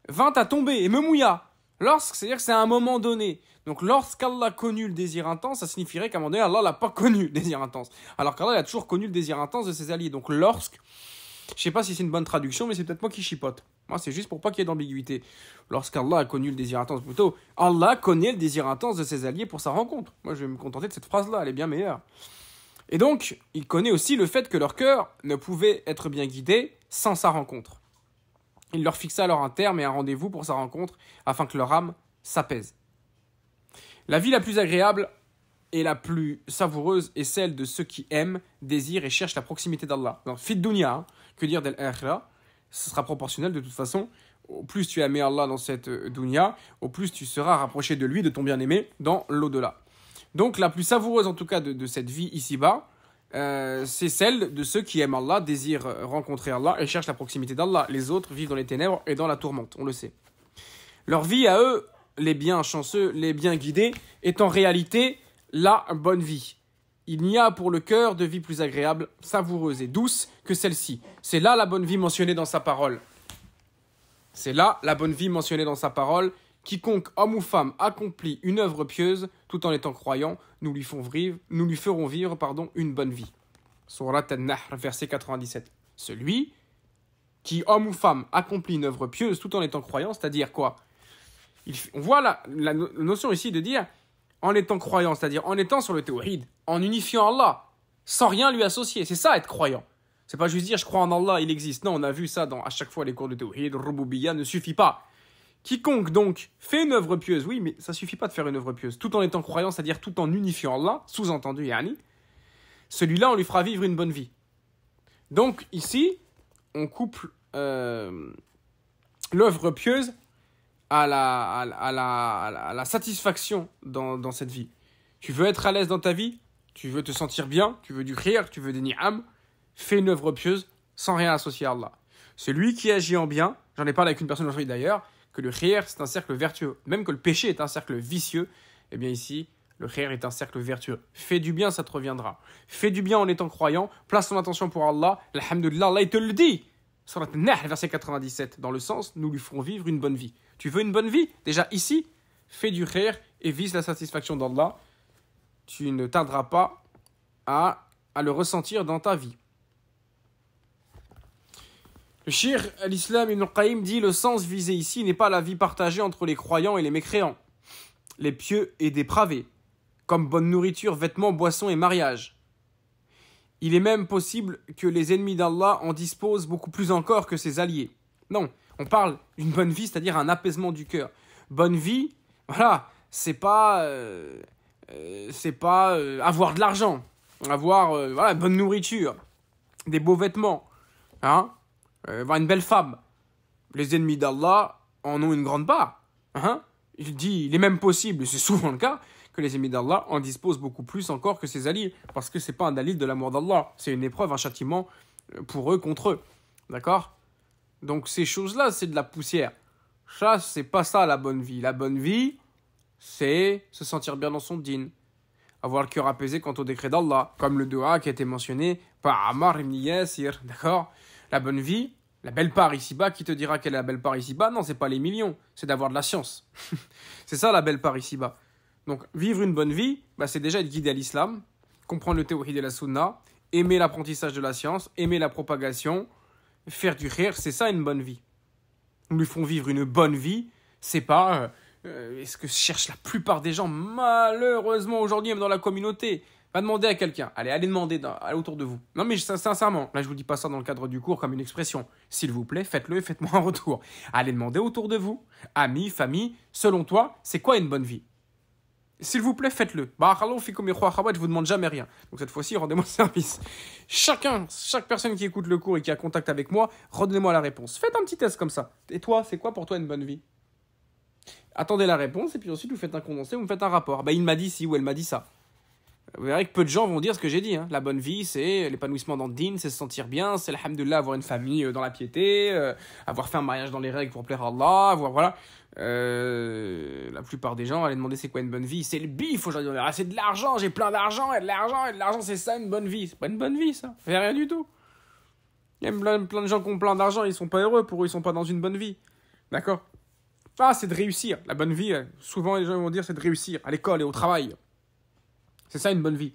vint à tomber et me mouilla. Lorsque, c'est-à-dire que c'est à un moment donné. Donc lorsqu'Allah connu le désir intense, ça signifierait qu'à un moment donné, Allah l'a pas connu, le désir intense. Alors qu'Allah a toujours connu le désir intense de ses alliés. Donc lorsque, je sais pas si c'est une bonne traduction, mais c'est peut-être moi qui chipote. Moi, c'est juste pour pas qu'il y ait d'ambiguïté. Lorsqu'Allah a connu le désir intense, plutôt, Allah connaît le désir intense de ses alliés pour sa rencontre. Moi, je vais me contenter de cette phrase-là, elle est bien meilleure. Et donc, il connaît aussi le fait que leur cœur ne pouvait être bien guidé sans sa rencontre. Il leur fixa alors un terme et un rendez-vous pour sa rencontre afin que leur âme s'apaise. La vie la plus agréable et la plus savoureuse est celle de ceux qui aiment, désirent et cherchent la proximité d'Allah. Dans Fit Dunya, hein, que dire d'El ce sera proportionnel de toute façon. Au plus tu aimes Allah dans cette euh, dunya, au plus tu seras rapproché de lui, de ton bien-aimé, dans l'au-delà. Donc la plus savoureuse en tout cas de cette vie ici-bas, euh, c'est celle de ceux qui aiment Allah, désirent rencontrer Allah et cherchent la proximité d'Allah. Les autres vivent dans les ténèbres et dans la tourmente, on le sait. Leur vie à eux, les biens chanceux, les biens guidés, est en réalité la bonne vie. Il n'y a pour le cœur de vie plus agréable, savoureuse et douce que celle-ci. C'est là la bonne vie mentionnée dans sa parole. C'est là la bonne vie mentionnée dans sa parole Quiconque, homme ou femme, accomplit une œuvre pieuse tout en étant croyant, nous lui, font vivre, nous lui ferons vivre pardon, une bonne vie. Surat al-Nahr, verset 97. Celui qui, homme ou femme, accomplit une œuvre pieuse tout en étant croyant, c'est-à-dire quoi On voit la, notion ici de dire en étant croyant, c'est-à-dire en étant sur le tawhid, en unifiant Allah, sans rien lui associer. C'est ça être croyant. C'est pas juste dire je crois en Allah, il existe. Non, on a vu ça dans à chaque fois les cours de tawhid, rububiyya ne suffit pas. Quiconque donc fait une œuvre pieuse, oui, mais ça suffit pas de faire une œuvre pieuse, tout en étant croyant, c'est-à-dire tout en unifiant Allah, sous-entendu Yani, celui-là, on lui fera vivre une bonne vie. Donc ici, on coupe euh, l'œuvre pieuse à la, satisfaction dans, cette vie. Tu veux être à l'aise dans ta vie, tu veux te sentir bien, tu veux du rire, tu veux des ni'am, fais une œuvre pieuse sans rien associer à Allah. Celui qui agit en bien, j'en ai parlé avec une personne aujourd'hui d'ailleurs, que le rire, c'est un cercle vertueux, même que le péché est un cercle vicieux, eh bien ici, le rire est un cercle vertueux. Fais du bien, ça te reviendra. Fais du bien en étant croyant, place ton attention pour Allah, alhamdulillah, Allah il te le dit Surat Nah, verset 97, dans le sens, nous lui ferons vivre une bonne vie. Tu veux une bonne vie Déjà ici, fais du rire et vise la satisfaction d'Allah. Tu ne tarderas pas à, à le ressentir dans ta vie. Le shir al-Islam ibn dit le sens visé ici n'est pas la vie partagée entre les croyants et les mécréants, les pieux et dépravés, comme bonne nourriture, vêtements, boissons et mariage. Il est même possible que les ennemis d'Allah en disposent beaucoup plus encore que ses alliés. Non, on parle d'une bonne vie, c'est-à-dire un apaisement du cœur. Bonne vie, voilà, c'est pas, euh, euh, c'est pas euh, avoir de l'argent, avoir voilà bonne nourriture, des beaux vêtements, hein, euh, voir une belle femme. Les ennemis d'Allah en ont une grande part. Hein il dit, il est même possible, c'est souvent le cas, que les ennemis d'Allah en disposent beaucoup plus encore que ses alliés, parce que ce c'est pas un allié de l'amour d'Allah, c'est une épreuve, un châtiment euh, pour eux contre eux. D'accord Donc ces choses-là, c'est de la poussière. Ça, c'est pas ça la bonne vie. La bonne vie, c'est se sentir bien dans son din, avoir le cœur apaisé quant au décret d'Allah, comme le doha qui a été mentionné par Amar ibn Yasir. D'accord la bonne vie, la belle part ici-bas, qui te dira quelle est la belle part ici-bas Non, c'est pas les millions, c'est d'avoir de la science. *laughs* c'est ça la belle part ici-bas. Donc vivre une bonne vie, bah, c'est déjà être guidé à l'islam, comprendre le théorie de la sunna, aimer l'apprentissage de la science, aimer la propagation, faire du rire, c'est ça une bonne vie. Nous lui font vivre une bonne vie, c'est pas euh, euh, est ce que cherchent la plupart des gens malheureusement aujourd'hui même dans la communauté. Pas demander à quelqu'un. Allez, allez demander autour de vous. Non, mais sincèrement, là, je vous dis pas ça dans le cadre du cours comme une expression. S'il vous plaît, faites-le et faites-moi un retour. Allez demander autour de vous, amis, famille, selon toi, c'est quoi une bonne vie S'il vous plaît, faites-le. Bah, je vous demande jamais rien. Donc cette fois-ci, rendez-moi *laughs* service. Chacun, chaque personne qui écoute le cours et qui a contact avec moi, redonnez moi la réponse. Faites un petit test comme ça. Et toi, c'est quoi pour toi une bonne vie Attendez la réponse et puis ensuite vous faites un condensé, vous me faites un rapport. Bah, il m'a dit si ou elle m'a dit ça. Vous verrez que peu de gens vont dire ce que j'ai dit. Hein. La bonne vie, c'est l'épanouissement dans le c'est se sentir bien, c'est alhamdulillah avoir une famille euh, dans la piété, euh, avoir fait un mariage dans les règles pour plaire à Allah, avoir, voilà. Euh, la plupart des gens allaient demander c'est quoi une bonne vie. C'est le bif aujourd'hui. Ah, c'est de l'argent, j'ai plein d'argent, et de l'argent, et de l'argent, c'est ça une bonne vie. C'est pas une bonne vie, ça. Fait rien du tout. Il y a plein, plein de gens qui ont plein d'argent, ils sont pas heureux, pour eux, ils sont pas dans une bonne vie. D'accord Ah, c'est de réussir. La bonne vie, souvent les gens vont dire c'est de réussir à l'école et au travail. C'est ça une bonne vie.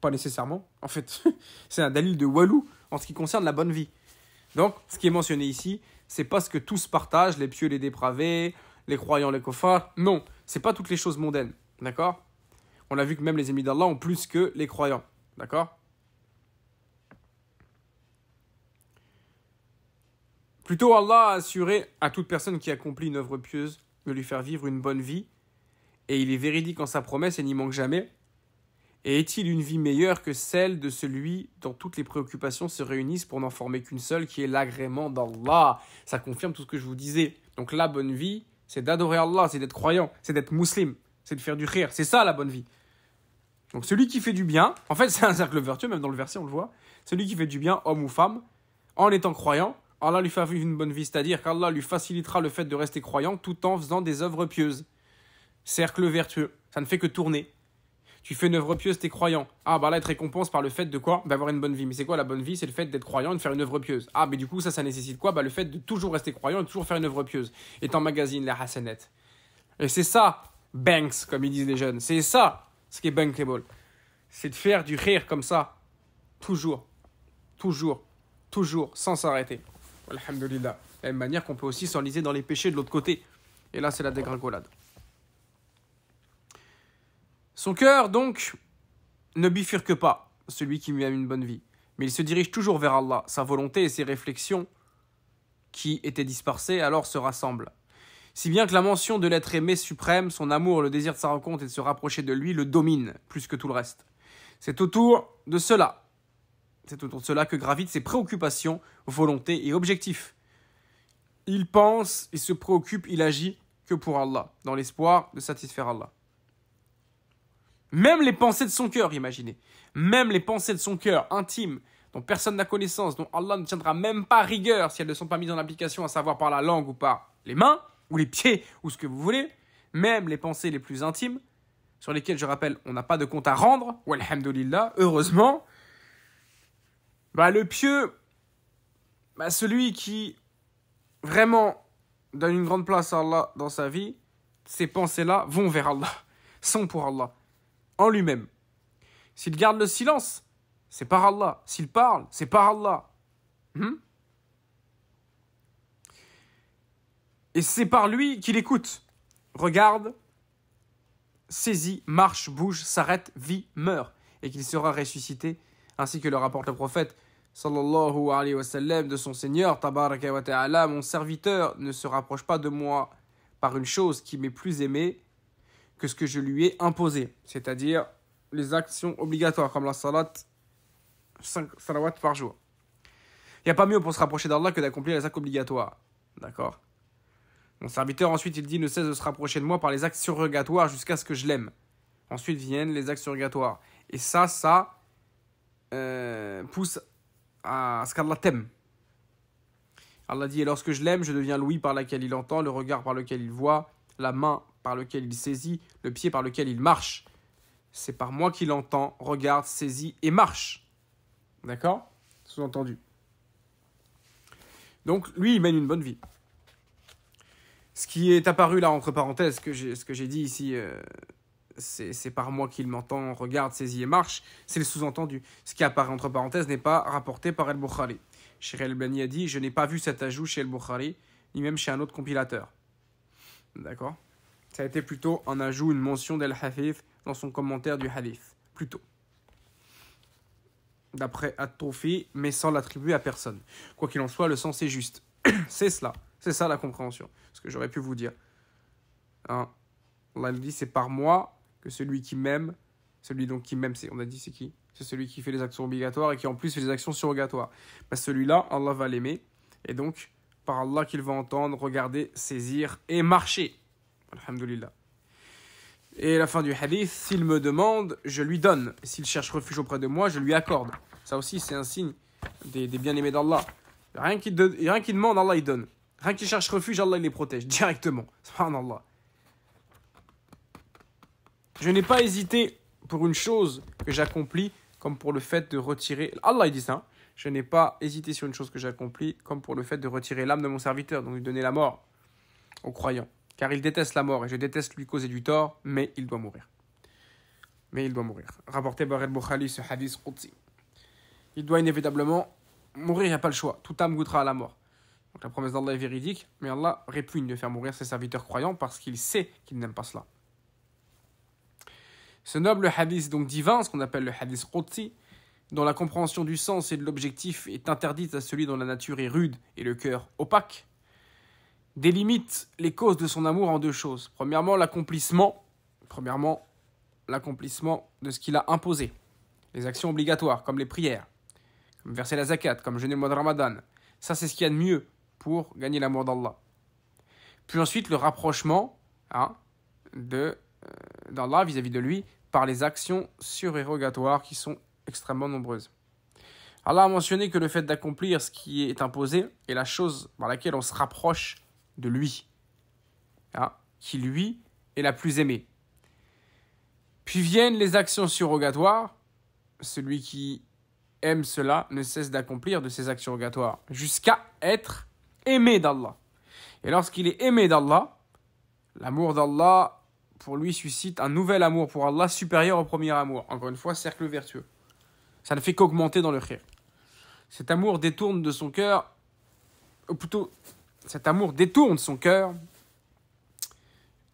Pas nécessairement, en fait. *laughs* c'est un dalil de Walou en ce qui concerne la bonne vie. Donc, ce qui est mentionné ici, c'est pas ce que tous partagent, les pieux, les dépravés, les croyants, les coffins. Non, c'est pas toutes les choses mondaines. D'accord On a vu que même les émis d'Allah ont plus que les croyants. D'accord Plutôt, Allah a assuré à toute personne qui accomplit une œuvre pieuse de lui faire vivre une bonne vie. Et il est véridique en sa promesse et n'y manque jamais. Et est-il une vie meilleure que celle de celui dont toutes les préoccupations se réunissent pour n'en former qu'une seule, qui est l'agrément d'Allah Ça confirme tout ce que je vous disais. Donc la bonne vie, c'est d'adorer Allah, c'est d'être croyant, c'est d'être musulman, c'est de faire du rire. C'est ça la bonne vie. Donc celui qui fait du bien, en fait *laughs* c'est un cercle vertueux, même dans le verset on le voit, celui qui fait du bien, homme ou femme, en étant croyant, Allah lui fait vivre une bonne vie, c'est-à-dire qu'Allah lui facilitera le fait de rester croyant tout en faisant des œuvres pieuses. Cercle vertueux, ça ne fait que tourner tu fais une œuvre pieuse, t'es croyant. Ah, bah là, être récompense par le fait de quoi D'avoir une bonne vie. Mais c'est quoi la bonne vie C'est le fait d'être croyant et de faire une œuvre pieuse. Ah, mais du coup, ça, ça nécessite quoi Bah le fait de toujours rester croyant et toujours faire une œuvre pieuse. Et t'emmagasines la Hassanette. Et c'est ça, banks, comme ils disent les jeunes. C'est ça, ce qui est bankable. C'est de faire du rire comme ça. Toujours. Toujours. Toujours. Sans s'arrêter. Alhamdulillah. De la même manière qu'on peut aussi s'enliser dans les péchés de l'autre côté. Et là, c'est la dégringolade. Son cœur, donc, ne bifurque pas celui qui lui aime une bonne vie, mais il se dirige toujours vers Allah. Sa volonté et ses réflexions, qui étaient dispersées, alors se rassemblent. Si bien que la mention de l'être aimé suprême, son amour, le désir de sa rencontre et de se rapprocher de lui le domine plus que tout le reste. C'est autour de cela, c'est autour de cela que gravitent ses préoccupations, volontés et objectifs. Il pense, il se préoccupe, il agit que pour Allah, dans l'espoir de satisfaire Allah. Même les pensées de son cœur, imaginez. Même les pensées de son cœur, intimes, dont personne n'a connaissance, dont Allah ne tiendra même pas rigueur si elles ne sont pas mises en application, à savoir par la langue ou par les mains, ou les pieds, ou ce que vous voulez. Même les pensées les plus intimes, sur lesquelles, je rappelle, on n'a pas de compte à rendre, ou alhamdulillah, heureusement. Bah, le pieux, bah, celui qui vraiment donne une grande place à Allah dans sa vie, ces pensées-là vont vers Allah, sont pour Allah lui-même. S'il garde le silence, c'est par Allah. S'il parle, c'est par Allah. Hmm? Et c'est par lui qu'il écoute. Regarde, saisit, marche, bouge, s'arrête, vit, meurt. Et qu'il sera ressuscité, ainsi que le rapporte le prophète de son Seigneur, tabaraka mon serviteur ne se rapproche pas de moi par une chose qui m'est plus aimée que ce que je lui ai imposé, c'est-à-dire les actions obligatoires comme la salat, 5 salawat par jour. Il n'y a pas mieux pour se rapprocher d'Allah que d'accomplir les actes obligatoires. D'accord Mon serviteur ensuite il dit ne cesse de se rapprocher de moi par les actes surrogatoires jusqu'à ce que je l'aime. Ensuite viennent les actes surrogatoires. Et ça, ça euh, pousse à ce qu'Allah t'aime. Allah dit, et lorsque je l'aime, je deviens l'ouïe par laquelle il entend, le regard par lequel il voit, la main par lequel il saisit, le pied par lequel il marche. C'est par moi qu'il entend, regarde, saisit et marche. D'accord Sous-entendu. Donc lui, il mène une bonne vie. Ce qui est apparu là, entre parenthèses, ce que j'ai dit ici, euh, c'est par moi qu'il m'entend, regarde, saisit et marche, c'est le sous-entendu. Ce qui apparaît entre parenthèses n'est pas rapporté par el Boukhari. Cheikh El-Bani a dit, je n'ai pas vu cet ajout chez el Boukhari, ni même chez un autre compilateur. D'accord ça a été plutôt un ajout, une mention d'El Hafif dans son commentaire du hadith, plutôt. D'après at tofi mais sans l'attribuer à personne. Quoi qu'il en soit, le sens est juste. *clears throat* c'est cela, c'est ça la compréhension, ce que j'aurais pu vous dire. Hein Allah dit c'est par moi que celui qui m'aime, celui donc qui m'aime, on a dit c'est qui C'est celui qui fait les actions obligatoires et qui en plus fait les actions surrogatoires. Bah, celui-là, Allah va l'aimer, et donc par Allah qu'il va entendre, regarder, saisir et marcher. Alhamdulillah. Et la fin du hadith, s'il me demande, je lui donne. S'il cherche refuge auprès de moi, je lui accorde. Ça aussi, c'est un signe des, bien-aimés d'Allah. Rien qui, rien qui demande, Allah il donne. Rien qui cherche refuge, Allah il les protège directement. Subhanallah. Je n'ai pas hésité pour une chose que j'accomplis, comme pour le fait de retirer. Allah il dit ça. Hein. Je n'ai pas hésité sur une chose que j'accomplis, comme pour le fait de retirer l'âme de mon serviteur, donc lui donner la mort aux croyants car il déteste la mort et je déteste lui causer du tort, mais il doit mourir. Mais il doit mourir. Rapporté par el boukhali ce hadith Qudsi. Il doit inévitablement mourir, il n'y a pas le choix. Tout âme goûtera à la mort. Donc la promesse d'Allah est véridique, mais Allah répugne de faire mourir ses serviteurs croyants parce qu'il sait qu'il n'aime pas cela. Ce noble hadith donc divin, ce qu'on appelle le hadith Qudsi, dont la compréhension du sens et de l'objectif est interdite à celui dont la nature est rude et le cœur opaque, délimite les causes de son amour en deux choses. Premièrement, l'accomplissement. Premièrement, l'accomplissement de ce qu'il a imposé. Les actions obligatoires, comme les prières, comme verser la zakat, comme jeûner le mois de Ramadan. Ça, c'est ce qu'il y a de mieux pour gagner l'amour d'Allah. Puis ensuite, le rapprochement hein, de, euh, d'Allah vis-à-vis de lui par les actions surérogatoires qui sont extrêmement nombreuses. Allah a mentionné que le fait d'accomplir ce qui est imposé est la chose par laquelle on se rapproche de lui, hein, qui lui est la plus aimée. Puis viennent les actions surrogatoires. Celui qui aime cela ne cesse d'accomplir de ses actions surrogatoires jusqu'à être aimé d'Allah. Et lorsqu'il est aimé d'Allah, l'amour d'Allah pour lui suscite un nouvel amour pour Allah supérieur au premier amour. Encore une fois, cercle vertueux. Ça ne fait qu'augmenter dans le khir. Cet amour détourne de son cœur, ou plutôt cet amour détourne son cœur.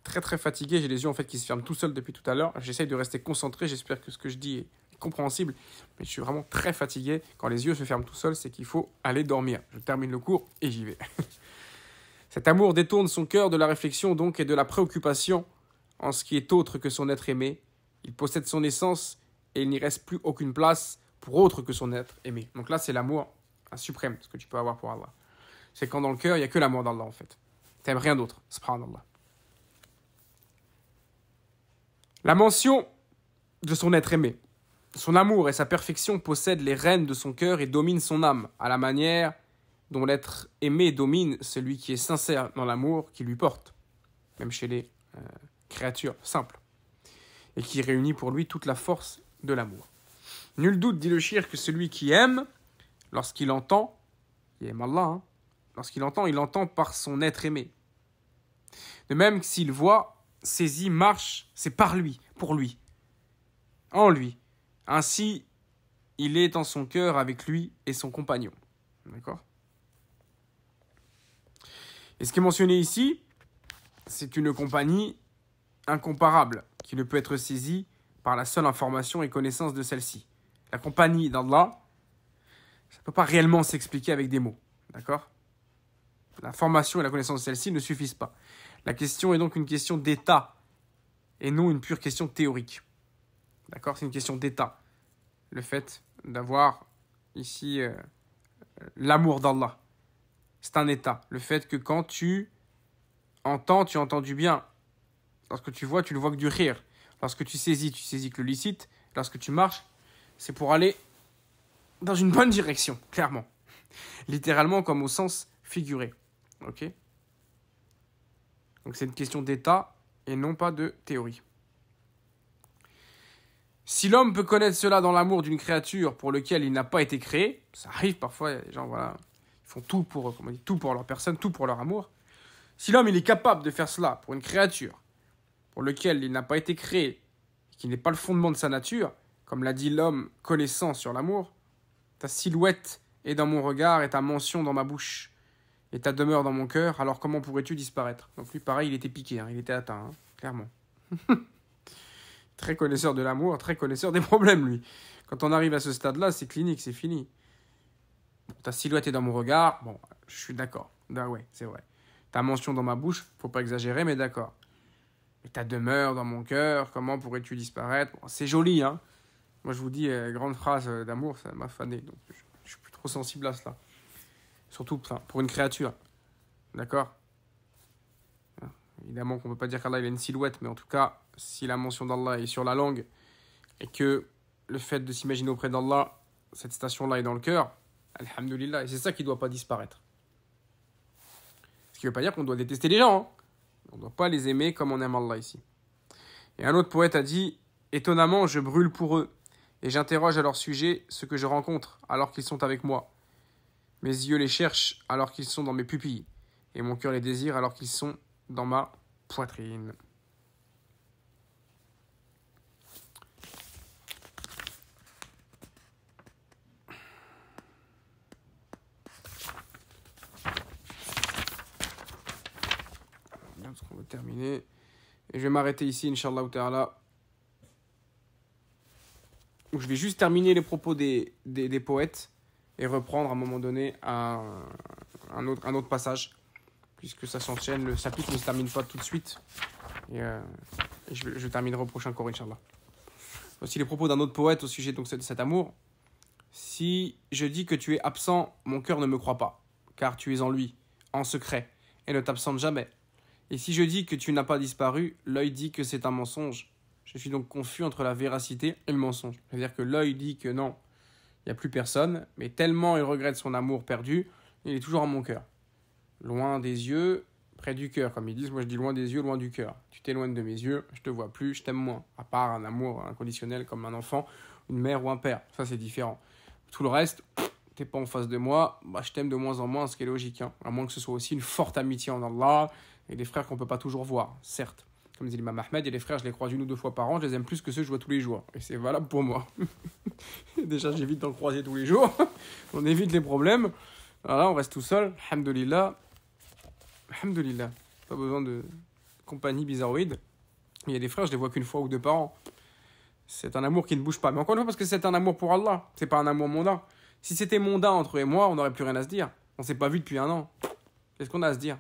Très très fatigué, j'ai les yeux en fait qui se ferment tout seul depuis tout à l'heure. J'essaye de rester concentré, j'espère que ce que je dis est compréhensible, mais je suis vraiment très fatigué. Quand les yeux se ferment tout seul, c'est qu'il faut aller dormir. Je termine le cours et j'y vais. *laughs* Cet amour détourne son cœur de la réflexion donc et de la préoccupation en ce qui est autre que son être aimé. Il possède son essence et il n'y reste plus aucune place pour autre que son être aimé. Donc là, c'est l'amour suprême, ce que tu peux avoir pour Allah. C'est quand dans le cœur, il n'y a que l'amour d'Allah en fait. n'aimes rien d'autre, subhanallah. La mention de son être aimé. Son amour et sa perfection possèdent les rênes de son cœur et dominent son âme, à la manière dont l'être aimé domine celui qui est sincère dans l'amour qui lui porte, même chez les euh, créatures simples, et qui réunit pour lui toute la force de l'amour. Nul doute, dit le shir, que celui qui aime, lorsqu'il entend, il aime Allah, hein, Lorsqu'il entend, il entend par son être aimé. De même que s'il voit, saisit, marche, c'est par lui, pour lui, en lui. Ainsi, il est en son cœur avec lui et son compagnon. D'accord Et ce qui est mentionné ici, c'est une compagnie incomparable qui ne peut être saisie par la seule information et connaissance de celle-ci. La compagnie d'Allah, ça ne peut pas réellement s'expliquer avec des mots. D'accord la formation et la connaissance de celle-ci ne suffisent pas. La question est donc une question d'état et non une pure question théorique. D'accord C'est une question d'état. Le fait d'avoir ici euh, l'amour d'Allah, c'est un état. Le fait que quand tu entends, tu entends du bien. Lorsque tu vois, tu le vois que du rire. Lorsque tu saisis, tu saisis que le licite. Lorsque tu marches, c'est pour aller dans une bonne direction, clairement. Littéralement comme au sens figuré. Ok Donc c'est une question d'état et non pas de théorie. Si l'homme peut connaître cela dans l'amour d'une créature pour laquelle il n'a pas été créé, ça arrive parfois, les gens, voilà, ils font tout pour, comment tout pour leur personne, tout pour leur amour. Si l'homme, est capable de faire cela pour une créature pour laquelle il n'a pas été créé, qui n'est pas le fondement de sa nature, comme l'a dit l'homme connaissant sur l'amour, ta silhouette est dans mon regard et ta mention dans ma bouche et ta demeure dans mon cœur, alors comment pourrais-tu disparaître Donc lui, pareil, il était piqué, hein, il était atteint, hein, clairement. *laughs* très connaisseur de l'amour, très connaisseur des problèmes, lui. Quand on arrive à ce stade-là, c'est clinique, c'est fini. Ta silhouette est dans mon regard, bon, je suis d'accord. Ben ouais, c'est vrai. Ta mention dans ma bouche, faut pas exagérer, mais d'accord. Mais ta demeure dans mon cœur, comment pourrais-tu disparaître C'est joli, hein Moi, je vous dis, euh, grande phrase euh, d'amour, ça m'a fané, donc je, je suis plus trop sensible à cela. Surtout pour une créature. D'accord Évidemment qu'on ne peut pas dire qu'Allah il a une silhouette, mais en tout cas, si la mention d'Allah est sur la langue et que le fait de s'imaginer auprès d'Allah, cette station-là est dans le cœur, Alhamdulillah, et c'est ça qui ne doit pas disparaître. Ce qui ne veut pas dire qu'on doit détester les gens. Hein. on ne doit pas les aimer comme on aime Allah ici. Et un autre poète a dit Étonnamment, je brûle pour eux, et j'interroge à leur sujet ce que je rencontre alors qu'ils sont avec moi. Mes yeux les cherchent alors qu'ils sont dans mes pupilles, et mon cœur les désire alors qu'ils sont dans ma poitrine. terminer. Et je vais m'arrêter ici, Inch'Allah ou Je vais juste terminer les propos des poètes et reprendre à un moment donné un, autre, passage, puisque ça s'enchaîne, le chapitre ne se termine pas tout de suite. Et, euh, je, je, terminerai au prochain cours, Inch'Allah. Voici les propos d'un autre poète au sujet donc, de cet amour. Si je dis que tu es absent, mon cœur ne me croit pas, car tu es en lui, en secret, et ne t'absente jamais. Et si je dis que tu n'as pas disparu, l'œil dit que c'est un mensonge. Je suis donc confus entre la véracité et le mensonge. C'est-à-dire que l'œil dit que non, il n'y a plus personne, mais tellement il regrette son amour perdu, il est toujours à mon cœur. Loin des yeux, près du cœur, comme ils disent, moi je dis loin des yeux, loin du cœur. Tu t'éloignes de mes yeux, je te vois plus, je t'aime moins. À part un amour inconditionnel comme un enfant, une mère ou un père, ça c'est différent. Tout le reste, t'es pas en face de moi, bah, je t'aime de moins en moins, ce qui est logique. Hein. À moins que ce soit aussi une forte amitié en Allah et des frères qu'on ne peut pas toujours voir, certes. Comme dit l'imam Ahmed, et les frères, je les croise une ou deux fois par an, je les aime plus que ceux que je vois tous les jours. Et c'est valable pour moi. *laughs* Déjà, j'évite d'en croiser tous les jours. *laughs* on évite les problèmes. Alors là, on reste tout seul. Alhamdulillah. Alhamdulillah. Pas besoin de compagnie bizarroïde. Il y a des frères, je les vois qu'une fois ou deux par an. C'est un amour qui ne bouge pas. Mais encore une fois, parce que c'est un amour pour Allah. C'est pas un amour mondain. Si c'était mondain entre eux et moi, on n'aurait plus rien à se dire. On s'est pas vu depuis un an. Qu'est-ce qu'on a à se dire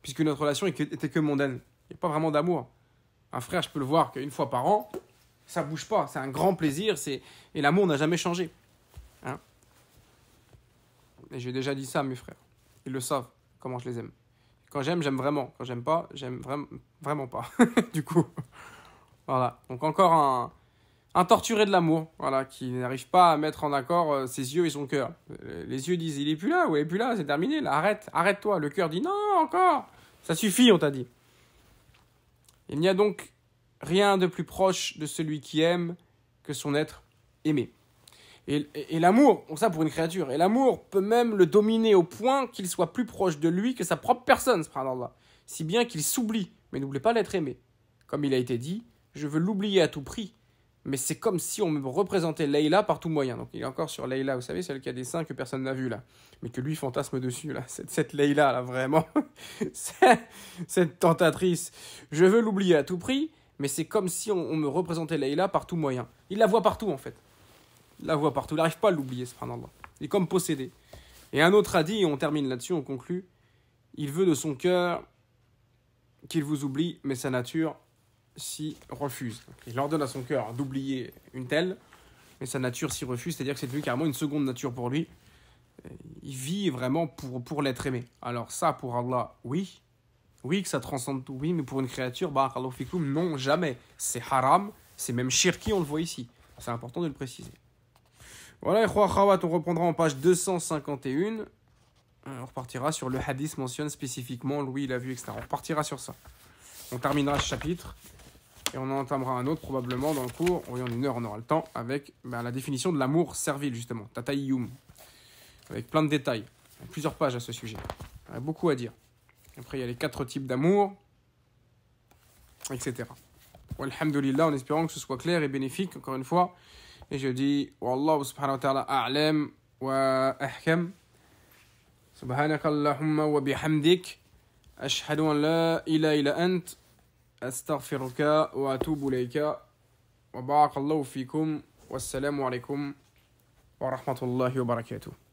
Puisque notre relation était que mondaine. Il n'y a pas vraiment d'amour. Un frère, je peux le voir qu'une fois par an, ça bouge pas. C'est un grand plaisir. C'est et l'amour n'a jamais changé. Hein. et j'ai déjà dit ça à mes frères. Ils le savent comment je les aime. Quand j'aime, j'aime vraiment. Quand j'aime pas, j'aime vraiment vraiment pas. *laughs* du coup, voilà. Donc encore un torturé de l'amour, voilà, qui n'arrive pas à mettre en accord euh, ses yeux et son cœur. Euh, les yeux disent, il est plus là, ou il est plus là, c'est terminé, arrête, arrête-toi. Le cœur dit, non, encore, ça suffit, on t'a dit. Il n'y a donc rien de plus proche de celui qui aime que son être aimé. Et, l'amour, on ça pour une créature, et l'amour peut même le dominer au point qu'il soit plus proche de lui que sa propre personne, Si bien qu'il s'oublie, mais n'oublie pas l'être aimé. Comme il a été dit, je veux l'oublier à tout prix, mais c'est comme si on me représentait Leïla par tout moyen. Donc il est encore sur Leïla, vous savez, celle qui a des seins que personne n'a vu là, mais que lui fantasme dessus là. Cette, cette là, vraiment, *laughs* cette tentatrice. Je veux l'oublier à tout prix, mais c'est comme si on, me représentait Leïla par tout moyen. Il la voit partout en fait. Il la voit partout. Il n'arrive pas à l'oublier, ce prénom. Il est comme possédé. Et un autre a dit, et on termine là-dessus, on conclut, il veut de son cœur qu'il vous oublie, mais sa nature s'y refuse. il ordonne à son cœur d'oublier une telle, mais sa nature s'y refuse, c'est-à-dire que c'est devenu carrément une seconde nature pour lui. Euh, il vit vraiment pour, pour l'être aimé. Alors ça, pour Allah, oui. Oui, que ça transcende tout, oui, mais pour une créature, bah, non, jamais. C'est haram, c'est même shirki, on le voit ici. C'est important de le préciser. Voilà, Ikhwa Khawat, on reprendra en page 251. Euh, on repartira sur le hadith mentionne spécifiquement, Louis, il a vu, etc. On repartira sur ça. On terminera ce chapitre. Et on en entamera un autre probablement dans le cours, en une heure on aura le temps, avec ben, la définition de l'amour servile justement, yum, avec plein de détails, plusieurs pages à ce sujet. Il y a beaucoup à dire. Après il y a les quatre types d'amour, etc. Alhamdulillah, en espérant que ce soit clair et bénéfique, encore une fois. Et je dis, Wallahu subhanahu wa ta'ala a'lam wa ahkam. Subhanakallahumma wa bihamdik Ashhadu أستغفرك وأتوب إليك وبارك الله فيكم والسلام عليكم ورحمة الله وبركاته